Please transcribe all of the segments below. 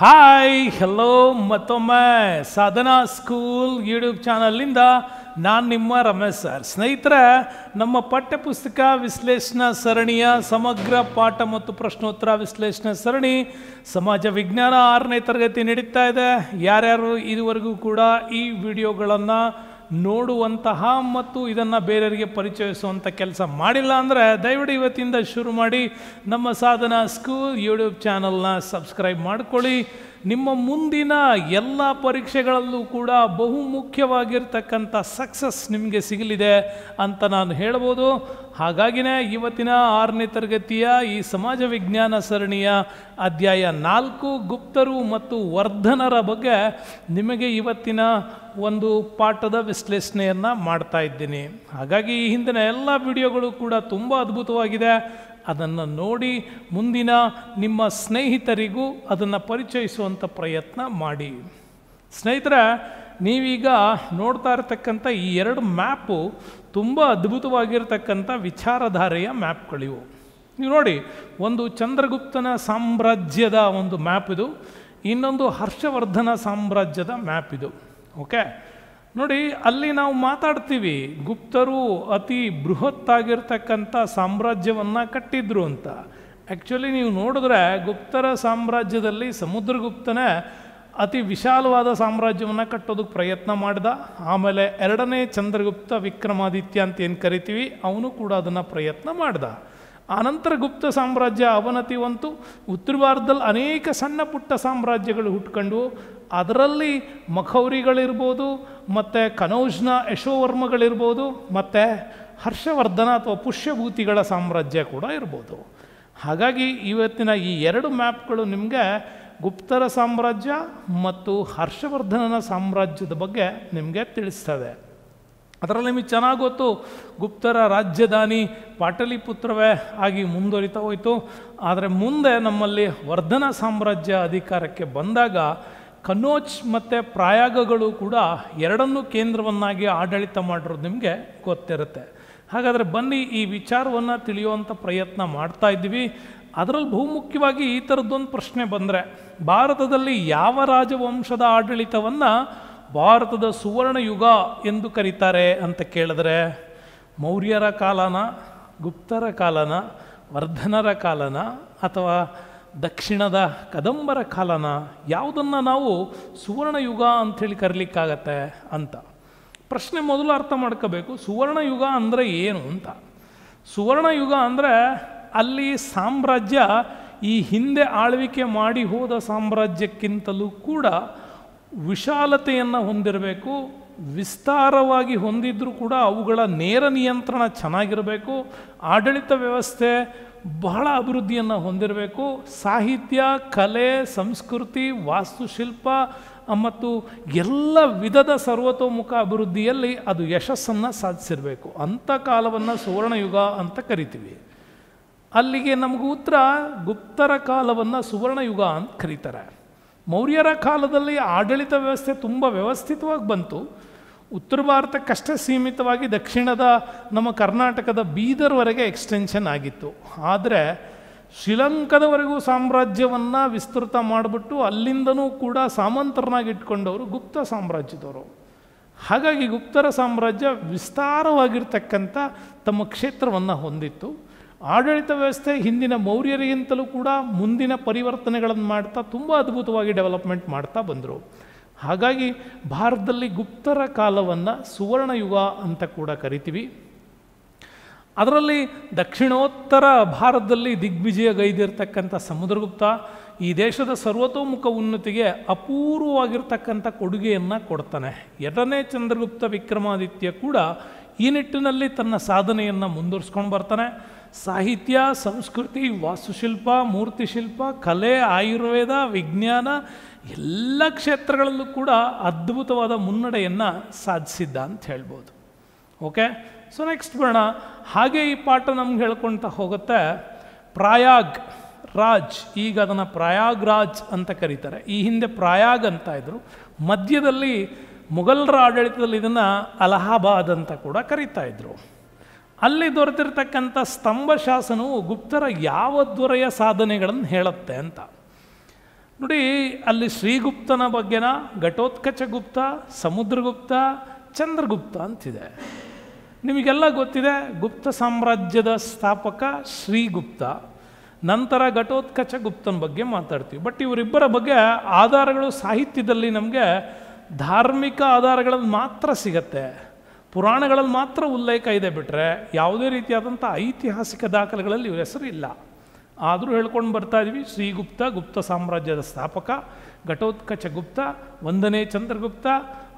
hi hello ಮತ್ತೊಮ್ಮೆ ಸಾಧನಾ school YouTube ಚಾನಲ್ನಿಂದ ನಾನು ನಿಮ್ಮ ರಮೇಶ್ ಸರ್ ಸ್ನೇಹಿತರೆ ನಮ್ಮ ಪಠ್ಯಪುಸ್ತಕ ವಿಶ್ಲೇಷಣಾ ಸರಣಿಯ ಸಮಗ್ರ ಪಾಠ ಮತ್ತು ಪ್ರಶ್ನೋತ್ತರ ವಿಶ್ಲೇಷಣಾ ಸರಣಿ ಸಮಾಜ ವಿಜ್ಞಾನ ಆರನೇ ತರಗತಿ ನಡೀತಾ ಇದೆ ಯಾರ್ಯಾರು ಇದುವರೆಗೂ ಕೂಡ ಈ ವಿಡಿಯೋಗಳನ್ನು ನೋಡುವಂತಹ ಮತ್ತು ಇದನ್ನು ಬೇರೆಯವರಿಗೆ ಪರಿಚಯಿಸುವಂಥ ಕೆಲಸ ಮಾಡಿಲ್ಲ ಅಂದರೆ ದಯವಿಟ್ಟು ಇವತ್ತಿಂದ ಶುರು ಮಾಡಿ ನಮ್ಮ ಸಾಧನಾ ಸ್ಕೂಲ್ ಯೂಟ್ಯೂಬ್ ಚಾನಲ್ನ ಸಬ್ಸ್ಕ್ರೈಬ್ ಮಾಡಿಕೊಳ್ಳಿ ನಿಮ್ಮ ಮುಂದಿನ ಎಲ್ಲ ಪರೀಕ್ಷೆಗಳಲ್ಲೂ ಕೂಡ ಬಹುಮುಖ್ಯವಾಗಿರ್ತಕ್ಕಂಥ ಸಕ್ಸಸ್ ನಿಮಗೆ ಸಿಗಲಿದೆ ಅಂತ ನಾನು ಹೇಳ್ಬೋದು ಹಾಗಾಗಿನೇ ಇವತ್ತಿನ ಆರನೇ ತರಗತಿಯ ಈ ಸಮಾಜ ವಿಜ್ಞಾನ ಸರಣಿಯ ಅಧ್ಯಾಯ ನಾಲ್ಕು ಗುಪ್ತರು ಮತ್ತು ವರ್ಧನರ ಬಗ್ಗೆ ನಿಮಗೆ ಇವತ್ತಿನ ಒಂದು ಪಾಠದ ವಿಶ್ಲೇಷಣೆಯನ್ನು ಮಾಡ್ತಾ ಇದ್ದೀನಿ ಹಾಗಾಗಿ ಈ ಹಿಂದಿನ ಎಲ್ಲ ವಿಡಿಯೋಗಳು ಕೂಡ ತುಂಬ ಅದ್ಭುತವಾಗಿದೆ ಅದನ್ನು ನೋಡಿ ಮುಂದಿನ ನಿಮ್ಮ ಸ್ನೇಹಿತರಿಗೂ ಅದನ್ನು ಪರಿಚಯಿಸುವಂಥ ಪ್ರಯತ್ನ ಮಾಡಿ ಸ್ನೇಹಿತರ ನೀವೀಗ ನೋಡ್ತಾ ಇರತಕ್ಕಂಥ ಈ ಎರಡು ಮ್ಯಾಪು ತುಂಬ ಅದ್ಭುತವಾಗಿರ್ತಕ್ಕಂಥ ವಿಚಾರಧಾರೆಯ ಮ್ಯಾಪ್ಗಳಿವು ನೀವು ನೋಡಿ ಒಂದು ಚಂದ್ರಗುಪ್ತನ ಸಾಮ್ರಾಜ್ಯದ ಒಂದು ಮ್ಯಾಪ್ ಇದು ಇನ್ನೊಂದು ಹರ್ಷವರ್ಧನ ಸಾಮ್ರಾಜ್ಯದ ಮ್ಯಾಪ್ ಇದು ಓಕೆ ನೋಡಿ ಅಲ್ಲಿ ನಾವು ಮಾತಾಡ್ತೀವಿ ಗುಪ್ತರು ಅತಿ ಬೃಹತ್ತಾಗಿರ್ತಕ್ಕಂಥ ಸಾಮ್ರಾಜ್ಯವನ್ನು ಕಟ್ಟಿದ್ರು ಅಂತ ಆ್ಯಕ್ಚುಲಿ ನೀವು ನೋಡಿದ್ರೆ ಗುಪ್ತರ ಸಾಮ್ರಾಜ್ಯದಲ್ಲಿ ಸಮುದ್ರಗುಪ್ತನೇ ಅತಿ ವಿಶಾಲವಾದ ಸಾಮ್ರಾಜ್ಯವನ್ನು ಕಟ್ಟೋದಕ್ಕೆ ಪ್ರಯತ್ನ ಮಾಡಿದ ಆಮೇಲೆ ಎರಡನೇ ಚಂದ್ರಗುಪ್ತ ವಿಕ್ರಮಾದಿತ್ಯ ಅಂತ ಏನು ಕರಿತೀವಿ ಅವನು ಕೂಡ ಅದನ್ನು ಪ್ರಯತ್ನ ಮಾಡ್ದ ಆನಂತರ ಗುಪ್ತ ಸಾಮ್ರಾಜ್ಯ ಉತ್ತರ ಭಾರತದಲ್ಲಿ ಅನೇಕ ಸಣ್ಣ ಪುಟ್ಟ ಸಾಮ್ರಾಜ್ಯಗಳು ಹುಟ್ಕೊಂಡು ಅದರಲ್ಲಿ ಮಖೌರಿಗಳಿರ್ಬೋದು ಮತ್ತು ಕನೌಜ್ನ ಯಶೋವರ್ಮಗಳಿರ್ಬೋದು ಮತ್ತು ಹರ್ಷವರ್ಧನ ಅಥವಾ ಪುಷ್ಯಭೂತಿಗಳ ಸಾಮ್ರಾಜ್ಯ ಕೂಡ ಇರ್ಬೋದು ಹಾಗಾಗಿ ಇವತ್ತಿನ ಈ ಎರಡು ಮ್ಯಾಪ್ಗಳು ನಿಮಗೆ ಗುಪ್ತರ ಸಾಮ್ರಾಜ್ಯ ಮತ್ತು ಹರ್ಷವರ್ಧನನ ಸಾಮ್ರಾಜ್ಯದ ಬಗ್ಗೆ ನಿಮಗೆ ತಿಳಿಸ್ತದೆ ಅದರಲ್ಲಿ ನಿಮಗೆ ಚೆನ್ನಾಗಿ ಗೊತ್ತು ಗುಪ್ತರ ರಾಜಧಾನಿ ಪಾಟಲಿಪುತ್ರವೇ ಆಗಿ ಮುಂದುವರಿತಾ ಹೋಯಿತು ಆದರೆ ಮುಂದೆ ನಮ್ಮಲ್ಲಿ ವರ್ಧನ ಸಾಮ್ರಾಜ್ಯ ಅಧಿಕಾರಕ್ಕೆ ಬಂದಾಗ ಕನೋಜ್ ಮತ್ತು ಪ್ರಾಯಾಗಗಳು ಕೂಡ ಎರಡನ್ನೂ ಕೇಂದ್ರವನ್ನಾಗಿ ಆಡಳಿತ ಮಾಡಿರೋದು ನಿಮಗೆ ಗೊತ್ತಿರುತ್ತೆ ಹಾಗಾದರೆ ಬನ್ನಿ ಈ ವಿಚಾರವನ್ನು ತಿಳಿಯುವಂಥ ಪ್ರಯತ್ನ ಮಾಡ್ತಾ ಇದ್ದೀವಿ ಅದರಲ್ಲಿ ಬಹುಮುಖ್ಯವಾಗಿ ಈ ಥರದ್ದೊಂದು ಪ್ರಶ್ನೆ ಬಂದರೆ ಭಾರತದಲ್ಲಿ ಯಾವ ರಾಜವಂಶದ ಆಡಳಿತವನ್ನು ಭಾರತದ ಸುವರ್ಣ ಯುಗ ಎಂದು ಕರೀತಾರೆ ಅಂತ ಕೇಳಿದ್ರೆ ಮೌರ್ಯರ ಕಾಲನ ಗುಪ್ತರ ಕಾಲನ ವರ್ಧನರ ಕಾಲನ ಅಥವಾ ದಕ್ಷಿಣದ ಕದಂಬರ ಕಾಲನ ಯಾವುದನ್ನು ನಾವು ಸುವರ್ಣಯುಗ ಅಂಥೇಳಿ ಕರಲಿಕ್ಕಾಗತ್ತೆ ಅಂತ ಪ್ರಶ್ನೆ ಮೊದಲು ಅರ್ಥ ಮಾಡ್ಕೋಬೇಕು ಸುವರ್ಣಯುಗ ಅಂದರೆ ಏನು ಅಂತ ಸುವರ್ಣಯುಗ ಅಂದರೆ ಅಲ್ಲಿ ಸಾಮ್ರಾಜ್ಯ ಈ ಹಿಂದೆ ಆಳ್ವಿಕೆ ಮಾಡಿ ಹೋದ ಸಾಮ್ರಾಜ್ಯಕ್ಕಿಂತಲೂ ಕೂಡ ವಿಶಾಲತೆಯನ್ನು ಹೊಂದಿರಬೇಕು ವಿಸ್ತಾರವಾಗಿ ಹೊಂದಿದ್ರೂ ಕೂಡ ಅವುಗಳ ನೇರ ನಿಯಂತ್ರಣ ಚೆನ್ನಾಗಿರಬೇಕು ಆಡಳಿತ ವ್ಯವಸ್ಥೆ ಬಹಳ ಅಭಿವೃದ್ಧಿಯನ್ನು ಹೊಂದಿರಬೇಕು ಸಾಹಿತ್ಯ ಕಲೆ ಸಂಸ್ಕೃತಿ ವಾಸ್ತುಶಿಲ್ಪ ಮತ್ತು ಎಲ್ಲ ವಿಧದ ಸರ್ವತೋಮುಖ ಅಭಿವೃದ್ಧಿಯಲ್ಲಿ ಅದು ಯಶಸ್ಸನ್ನು ಸಾಧಿಸಿರಬೇಕು ಅಂಥ ಕಾಲವನ್ನು ಸುವರ್ಣಯುಗ ಅಂತ ಕರಿತೀವಿ ಅಲ್ಲಿಗೆ ನಮಗೂ ಉತ್ತರ ಗುಪ್ತರ ಕಾಲವನ್ನು ಸುವರ್ಣಯುಗ ಅಂತ ಕರೀತಾರೆ ಮೌರ್ಯರ ಕಾಲದಲ್ಲಿ ಆಡಳಿತ ವ್ಯವಸ್ಥೆ ತುಂಬ ವ್ಯವಸ್ಥಿತವಾಗಿ ಬಂತು ಉತ್ತರ ಭಾರತಕ್ಕಷ್ಟೇ ಸೀಮಿತವಾಗಿ ದಕ್ಷಿಣದ ನಮ್ಮ ಕರ್ನಾಟಕದ ಬೀದರ್ವರೆಗೆ ಎಕ್ಸ್ಟೆನ್ಷನ್ ಆಗಿತ್ತು ಆದರೆ ಶ್ರೀಲಂಕಾದವರೆಗೂ ಸಾಮ್ರಾಜ್ಯವನ್ನು ವಿಸ್ತೃತ ಮಾಡಿಬಿಟ್ಟು ಅಲ್ಲಿಂದನೂ ಕೂಡ ಸಾಮಂತರನಾಗಿ ಇಟ್ಕೊಂಡವರು ಗುಪ್ತ ಸಾಮ್ರಾಜ್ಯದವರು ಹಾಗಾಗಿ ಗುಪ್ತರ ಸಾಮ್ರಾಜ್ಯ ವಿಸ್ತಾರವಾಗಿರ್ತಕ್ಕಂಥ ತಮ್ಮ ಕ್ಷೇತ್ರವನ್ನು ಹೊಂದಿತ್ತು ಆಡಳಿತ ವ್ಯವಸ್ಥೆ ಹಿಂದಿನ ಮೌರ್ಯರಿಗಿಂತಲೂ ಕೂಡ ಮುಂದಿನ ಪರಿವರ್ತನೆಗಳನ್ನು ಮಾಡ್ತಾ ತುಂಬ ಅದ್ಭುತವಾಗಿ ಡೆವಲಪ್ಮೆಂಟ್ ಮಾಡ್ತಾ ಬಂದರು ಹಾಗಾಗಿ ಭಾರತದಲ್ಲಿ ಗುಪ್ತರ ಕಾಲವನ್ನು ಯುಗ ಅಂತ ಕೂಡ ಕರಿತೀವಿ ಅದರಲ್ಲಿ ದಕ್ಷಿಣೋತ್ತರ ಭಾರತದಲ್ಲಿ ದಿಗ್ವಿಜಯ ಗೈದಿರ್ತಕ್ಕಂಥ ಸಮುದ್ರಗುಪ್ತ ಈ ದೇಶದ ಸರ್ವತೋಮುಖ ಉನ್ನತಿಗೆ ಅಪೂರ್ವವಾಗಿರ್ತಕ್ಕಂಥ ಕೊಡುಗೆಯನ್ನು ಕೊಡ್ತಾನೆ ಎರಡನೇ ಚಂದ್ರಗುಪ್ತ ವಿಕ್ರಮಾದಿತ್ಯ ಕೂಡ ಈ ನಿಟ್ಟಿನಲ್ಲಿ ತನ್ನ ಸಾಧನೆಯನ್ನು ಮುಂದುವರಿಸ್ಕೊಂಡು ಬರ್ತಾನೆ ಸಾಹಿತ್ಯ ಸಂಸ್ಕೃತಿ ವಾಸ್ತುಶಿಲ್ಪ ಮೂರ್ತಿಶಿಲ್ಪ ಕಲೆ ಆಯುರ್ವೇದ ವಿಜ್ಞಾನ ಎಲ್ಲ ಕ್ಷೇತ್ರಗಳಲ್ಲೂ ಕೂಡ ಅದ್ಭುತವಾದ ಮುನ್ನಡೆಯನ್ನು ಸಾಧಿಸಿದ್ದ ಅಂತ ಹೇಳ್ಬೋದು ಓಕೆ ಸೊ ನೆಕ್ಸ್ಟ್ ಬರೋಣ ಹಾಗೆ ಈ ಪಾಠ ನಮ್ಗೆ ಹೇಳ್ಕೊಳ್ತಾ ಹೋಗುತ್ತೆ ಪ್ರಾಯಾಗ್ ರಾಜ್ ಈಗ ಅದನ್ನು ರಾಜ್ ಅಂತ ಕರೀತಾರೆ ಈ ಹಿಂದೆ ಪ್ರಯಾಗ್ ಅಂತ ಇದ್ದರು ಮಧ್ಯದಲ್ಲಿ ಮೊಘಲರ ಆಡಳಿತದಲ್ಲಿ ಇದನ್ನು ಅಲಹಾಬಾದ್ ಅಂತ ಕೂಡ ಕರೀತಾ ಇದ್ದರು ಅಲ್ಲಿ ದೊರೆತಿರ್ತಕ್ಕಂಥ ಸ್ತಂಭ ಶಾಸನವು ಗುಪ್ತರ ಯಾವ ದೊರೆಯ ಸಾಧನೆಗಳನ್ನು ಹೇಳುತ್ತೆ ಅಂತ ನೋಡಿ ಅಲ್ಲಿ ಶ್ರೀಗುಪ್ತನ ಬಗ್ಗೆನ ಘಟೋತ್ಕಚ ಗುಪ್ತ ಸಮುದ್ರಗುಪ್ತ ಚಂದ್ರಗುಪ್ತ ಅಂತಿದೆ ನಿಮಗೆಲ್ಲ ಗೊತ್ತಿದೆ ಗುಪ್ತ ಸಾಮ್ರಾಜ್ಯದ ಸ್ಥಾಪಕ ಶ್ರೀಗುಪ್ತ ನಂತರ ಘಟೋತ್ಕಚ ಗುಪ್ತನ ಬಗ್ಗೆ ಮಾತಾಡ್ತೀವಿ ಬಟ್ ಇವರಿಬ್ಬರ ಬಗ್ಗೆ ಆಧಾರಗಳು ಸಾಹಿತ್ಯದಲ್ಲಿ ನಮಗೆ ಧಾರ್ಮಿಕ ಆಧಾರಗಳಲ್ಲಿ ಮಾತ್ರ ಸಿಗತ್ತೆ ಪುರಾಣಗಳಲ್ಲಿ ಮಾತ್ರ ಉಲ್ಲೇಖ ಇದೆ ಬಿಟ್ಟರೆ ಯಾವುದೇ ರೀತಿಯಾದಂಥ ಐತಿಹಾಸಿಕ ದಾಖಲೆಗಳಲ್ಲಿ ಇವರ ಹೆಸರು ಇಲ್ಲ ಆದರೂ ಹೇಳ್ಕೊಂಡು ಬರ್ತಾ ಇದ್ವಿ ಶ್ರೀಗುಪ್ತ ಗುಪ್ತ ಸಾಮ್ರಾಜ್ಯದ ಸ್ಥಾಪಕ ಘಟೋತ್ಕಚ ಗುಪ್ತ ಒಂದನೇ ಚಂದ್ರಗುಪ್ತ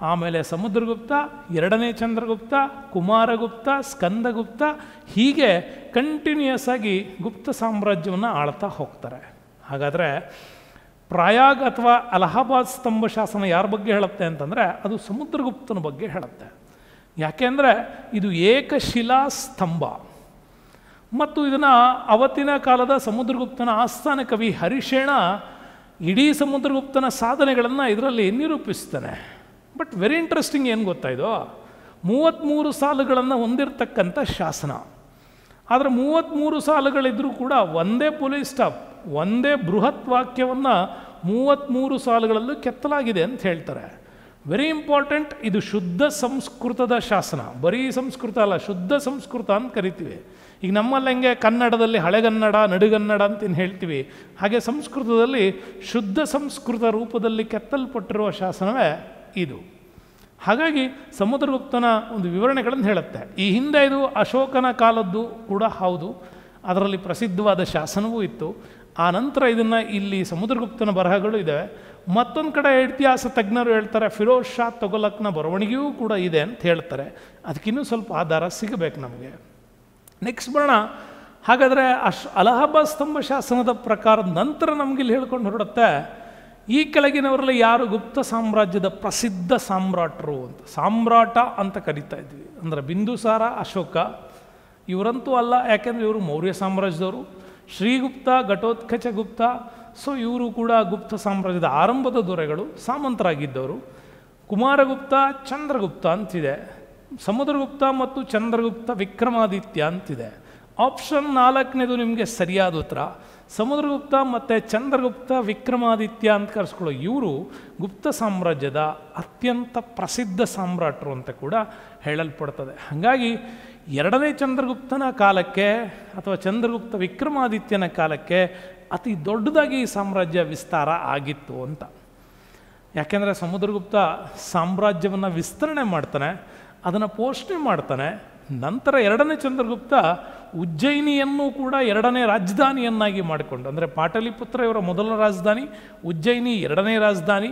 ಆಮೇಲೆ ಸಮುದ್ರಗುಪ್ತ ಎರಡನೇ ಚಂದ್ರಗುಪ್ತ ಕುಮಾರಗುಪ್ತ ಸ್ಕಂದಗುಪ್ತ ಹೀಗೆ ಕಂಟಿನ್ಯೂಯಸ್ ಆಗಿ ಗುಪ್ತ ಸಾಮ್ರಾಜ್ಯವನ್ನು ಆಳ್ತಾ ಹೋಗ್ತಾರೆ ಹಾಗಾದರೆ ಪ್ರಯಾಗ್ ಅಥವಾ ಅಲಹಾಬಾದ್ ಸ್ತಂಭ ಶಾಸನ ಯಾರ ಬಗ್ಗೆ ಹೇಳುತ್ತೆ ಅಂತಂದರೆ ಅದು ಸಮುದ್ರಗುಪ್ತನ ಬಗ್ಗೆ ಹೇಳುತ್ತೆ ಯಾಕೆಂದರೆ ಇದು ಏಕಶಿಲಾ ಸ್ತಂಭ ಮತ್ತು ಇದನ್ನು ಅವತ್ತಿನ ಕಾಲದ ಸಮುದ್ರಗುಪ್ತನ ಆಸ್ಥಾನ ಕವಿ ಹರಿಶೇಣ ಇಡೀ ಸಮುದ್ರಗುಪ್ತನ ಸಾಧನೆಗಳನ್ನು ಇದರಲ್ಲಿ ನಿರೂಪಿಸ್ತಾನೆ ಬಟ್ ವೆರಿ ಇಂಟ್ರೆಸ್ಟಿಂಗ್ ಏನು ಗೊತ್ತಾಯಿದೋ ಮೂವತ್ತ್ಮೂರು ಸಾಲುಗಳನ್ನು ಹೊಂದಿರತಕ್ಕಂಥ ಶಾಸನ ಆದರೆ ಮೂವತ್ತ್ಮೂರು ಸಾಲುಗಳಿದ್ದರೂ ಕೂಡ ಒಂದೇ ಪೊಲೀಸ್ ಸ್ಟಾಫ್ ಒಂದೇ ಬೃಹತ್ ವಾಕ್ಯವನ್ನು ಮೂವತ್ತ್ಮೂರು ಸಾಲುಗಳಲ್ಲೂ ಕೆತ್ತಲಾಗಿದೆ ಅಂತ ಹೇಳ್ತಾರೆ ವೆರಿ ಇಂಪಾರ್ಟೆಂಟ್ ಇದು ಶುದ್ಧ ಸಂಸ್ಕೃತದ ಶಾಸನ ಬರೀ ಸಂಸ್ಕೃತ ಅಲ್ಲ ಶುದ್ಧ ಸಂಸ್ಕೃತ ಅಂತ ಕರಿತೀವಿ ಈಗ ನಮ್ಮಲ್ಲಿ ಹೆಂಗೆ ಕನ್ನಡದಲ್ಲಿ ಹಳೆಗನ್ನಡ ನಡುಗನ್ನಡ ಅಂತ ಹೇಳ್ತೀವಿ ಹಾಗೆ ಸಂಸ್ಕೃತದಲ್ಲಿ ಶುದ್ಧ ಸಂಸ್ಕೃತ ರೂಪದಲ್ಲಿ ಕೆತ್ತಲ್ಪಟ್ಟಿರುವ ಶಾಸನವೇ ಇದು ಹಾಗಾಗಿ ಸಮುದ್ರಗುಪ್ತನ ಒಂದು ವಿವರಣೆಗಳನ್ನು ಹೇಳುತ್ತೆ ಈ ಹಿಂದೆ ಇದು ಅಶೋಕನ ಕಾಲದ್ದು ಕೂಡ ಹೌದು ಅದರಲ್ಲಿ ಪ್ರಸಿದ್ಧವಾದ ಶಾಸನವೂ ಇತ್ತು ಆ ನಂತರ ಇದನ್ನು ಇಲ್ಲಿ ಸಮುದ್ರಗುಪ್ತನ ಬರಹಗಳು ಇದೆ ಮತ್ತೊಂದು ಕಡೆ ಇತಿಹಾಸ ತಜ್ಞರು ಹೇಳ್ತಾರೆ ಫಿರೋಜ್ ಶಾ ತೊಗೊಲಕ್ನ ಬರವಣಿಗೆಯೂ ಕೂಡ ಇದೆ ಅಂತ ಹೇಳ್ತಾರೆ ಅದಕ್ಕಿನ್ನೂ ಸ್ವಲ್ಪ ಆಧಾರ ಸಿಗಬೇಕು ನಮಗೆ ನೆಕ್ಸ್ಟ್ ಬರೋಣ ಹಾಗಾದರೆ ಅಶ್ ಅಲಹಾಬಾದ್ ಸ್ತಂಭ ಶಾಸನದ ಪ್ರಕಾರ ನಂತರ ಇಲ್ಲಿ ಹೇಳ್ಕೊಂಡು ಹೊರಡುತ್ತೆ ಈ ಕೆಳಗಿನವರಲ್ಲಿ ಯಾರು ಗುಪ್ತ ಸಾಮ್ರಾಜ್ಯದ ಪ್ರಸಿದ್ಧ ಸಾಮ್ರಾಟರು ಅಂತ ಸಾಮ್ರಾಟ ಅಂತ ಕರಿತಾ ಇದ್ವಿ ಅಂದರೆ ಬಿಂದುಸಾರ ಅಶೋಕ ಇವರಂತೂ ಅಲ್ಲ ಯಾಕೆಂದರೆ ಇವರು ಮೌರ್ಯ ಸಾಮ್ರಾಜ್ಯದವರು ಶ್ರೀಗುಪ್ತ ಘಟೋತ್ಕಚ ಗುಪ್ತ ಸೊ ಇವರು ಕೂಡ ಗುಪ್ತ ಸಾಮ್ರಾಜ್ಯದ ಆರಂಭದ ದೊರೆಗಳು ಸಾಮಂತರಾಗಿದ್ದವರು ಕುಮಾರಗುಪ್ತ ಚಂದ್ರಗುಪ್ತ ಅಂತಿದೆ ಸಮುದ್ರಗುಪ್ತ ಮತ್ತು ಚಂದ್ರಗುಪ್ತ ವಿಕ್ರಮಾದಿತ್ಯ ಅಂತಿದೆ ಆಪ್ಷನ್ ನಾಲ್ಕನೇದು ನಿಮಗೆ ಸರಿಯಾದ ಉತ್ತರ ಸಮುದ್ರಗುಪ್ತ ಮತ್ತು ಚಂದ್ರಗುಪ್ತ ವಿಕ್ರಮಾದಿತ್ಯ ಅಂತ ಕರೆಸ್ಕೊಳ್ಳೋ ಇವರು ಗುಪ್ತ ಸಾಮ್ರಾಜ್ಯದ ಅತ್ಯಂತ ಪ್ರಸಿದ್ಧ ಸಾಮ್ರಾಟರು ಅಂತ ಕೂಡ ಹೇಳಲ್ಪಡ್ತದೆ ಹಾಗಾಗಿ ಎರಡನೇ ಚಂದ್ರಗುಪ್ತನ ಕಾಲಕ್ಕೆ ಅಥವಾ ಚಂದ್ರಗುಪ್ತ ವಿಕ್ರಮಾದಿತ್ಯನ ಕಾಲಕ್ಕೆ ಅತಿ ದೊಡ್ಡದಾಗಿ ಈ ಸಾಮ್ರಾಜ್ಯ ವಿಸ್ತಾರ ಆಗಿತ್ತು ಅಂತ ಯಾಕೆಂದರೆ ಸಮುದ್ರಗುಪ್ತ ಸಾಮ್ರಾಜ್ಯವನ್ನು ವಿಸ್ತರಣೆ ಮಾಡ್ತಾನೆ ಅದನ್ನು ಪೋಷಣೆ ಮಾಡ್ತಾನೆ ನಂತರ ಎರಡನೇ ಚಂದ್ರಗುಪ್ತ ಉಜ್ಜಯಿನಿಯನ್ನು ಕೂಡ ಎರಡನೇ ರಾಜಧಾನಿಯನ್ನಾಗಿ ಮಾಡಿಕೊಂಡು ಅಂದರೆ ಪಾಟಲಿಪುತ್ರ ಇವರ ಮೊದಲ ರಾಜಧಾನಿ ಉಜ್ಜಯಿನಿ ಎರಡನೇ ರಾಜಧಾನಿ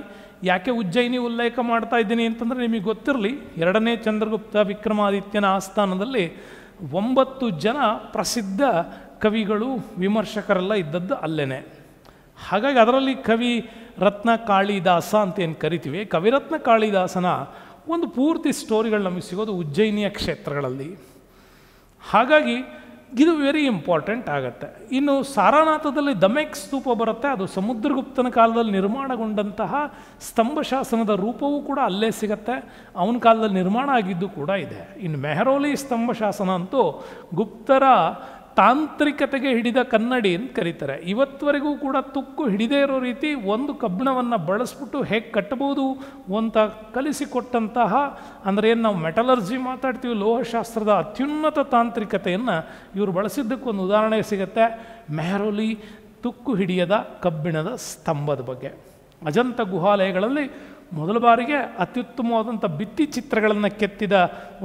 ಯಾಕೆ ಉಜ್ಜಯಿನಿ ಉಲ್ಲೇಖ ಮಾಡ್ತಾ ಇದ್ದೀನಿ ಅಂತಂದರೆ ನಿಮಗೆ ಗೊತ್ತಿರಲಿ ಎರಡನೇ ಚಂದ್ರಗುಪ್ತ ವಿಕ್ರಮಾದಿತ್ಯನ ಆಸ್ಥಾನದಲ್ಲಿ ಒಂಬತ್ತು ಜನ ಪ್ರಸಿದ್ಧ ಕವಿಗಳು ವಿಮರ್ಶಕರೆಲ್ಲ ಇದ್ದದ್ದು ಅಲ್ಲೇನೆ ಹಾಗಾಗಿ ಅದರಲ್ಲಿ ಕವಿ ರತ್ನ ಕಾಳಿದಾಸ ಅಂತ ಏನು ಕರಿತೀವಿ ಕವಿರತ್ನ ಕಾಳಿದಾಸನ ಒಂದು ಪೂರ್ತಿ ಸ್ಟೋರಿಗಳು ನಮಗೆ ಸಿಗೋದು ಉಜ್ಜಯಿನಿಯ ಕ್ಷೇತ್ರಗಳಲ್ಲಿ ಹಾಗಾಗಿ ಇದು ವೆರಿ ಇಂಪಾರ್ಟೆಂಟ್ ಆಗುತ್ತೆ ಇನ್ನು ಸಾರಾನಾಥದಲ್ಲಿ ದಮೆಕ್ ಸ್ತೂಪ ಬರುತ್ತೆ ಅದು ಸಮುದ್ರಗುಪ್ತನ ಕಾಲದಲ್ಲಿ ನಿರ್ಮಾಣಗೊಂಡಂತಹ ಸ್ತಂಭಶಾಸನದ ರೂಪವೂ ಕೂಡ ಅಲ್ಲೇ ಸಿಗತ್ತೆ ಅವನ ಕಾಲದಲ್ಲಿ ನಿರ್ಮಾಣ ಆಗಿದ್ದು ಕೂಡ ಇದೆ ಇನ್ನು ಮೆಹರೋಲಿ ಸ್ತಂಭಶಾಸನ ಅಂತೂ ಗುಪ್ತರ ತಾಂತ್ರಿಕತೆಗೆ ಹಿಡಿದ ಕನ್ನಡಿ ಅಂತ ಕರೀತಾರೆ ಇವತ್ತುವರೆಗೂ ಕೂಡ ತುಕ್ಕು ಹಿಡಿದೇ ಇರೋ ರೀತಿ ಒಂದು ಕಬ್ಬಿಣವನ್ನು ಬಳಸ್ಬಿಟ್ಟು ಹೇಗೆ ಕಟ್ಟಬೋದು ಅಂತ ಕಲಿಸಿಕೊಟ್ಟಂತಹ ಅಂದರೆ ಏನು ನಾವು ಮೆಟಲರ್ಜಿ ಮಾತಾಡ್ತೀವಿ ಲೋಹಶಾಸ್ತ್ರದ ಅತ್ಯುನ್ನತ ತಾಂತ್ರಿಕತೆಯನ್ನು ಇವರು ಬಳಸಿದ್ದಕ್ಕೊಂದು ಉದಾಹರಣೆ ಸಿಗುತ್ತೆ ಮೆಹರೋಲಿ ತುಕ್ಕು ಹಿಡಿಯದ ಕಬ್ಬಿಣದ ಸ್ತಂಭದ ಬಗ್ಗೆ ಅಜಂತ ಗುಹಾಲಯಗಳಲ್ಲಿ ಮೊದಲ ಬಾರಿಗೆ ಅತ್ಯುತ್ತಮವಾದಂಥ ಭಿತ್ತಿ ಚಿತ್ರಗಳನ್ನು ಕೆತ್ತಿದ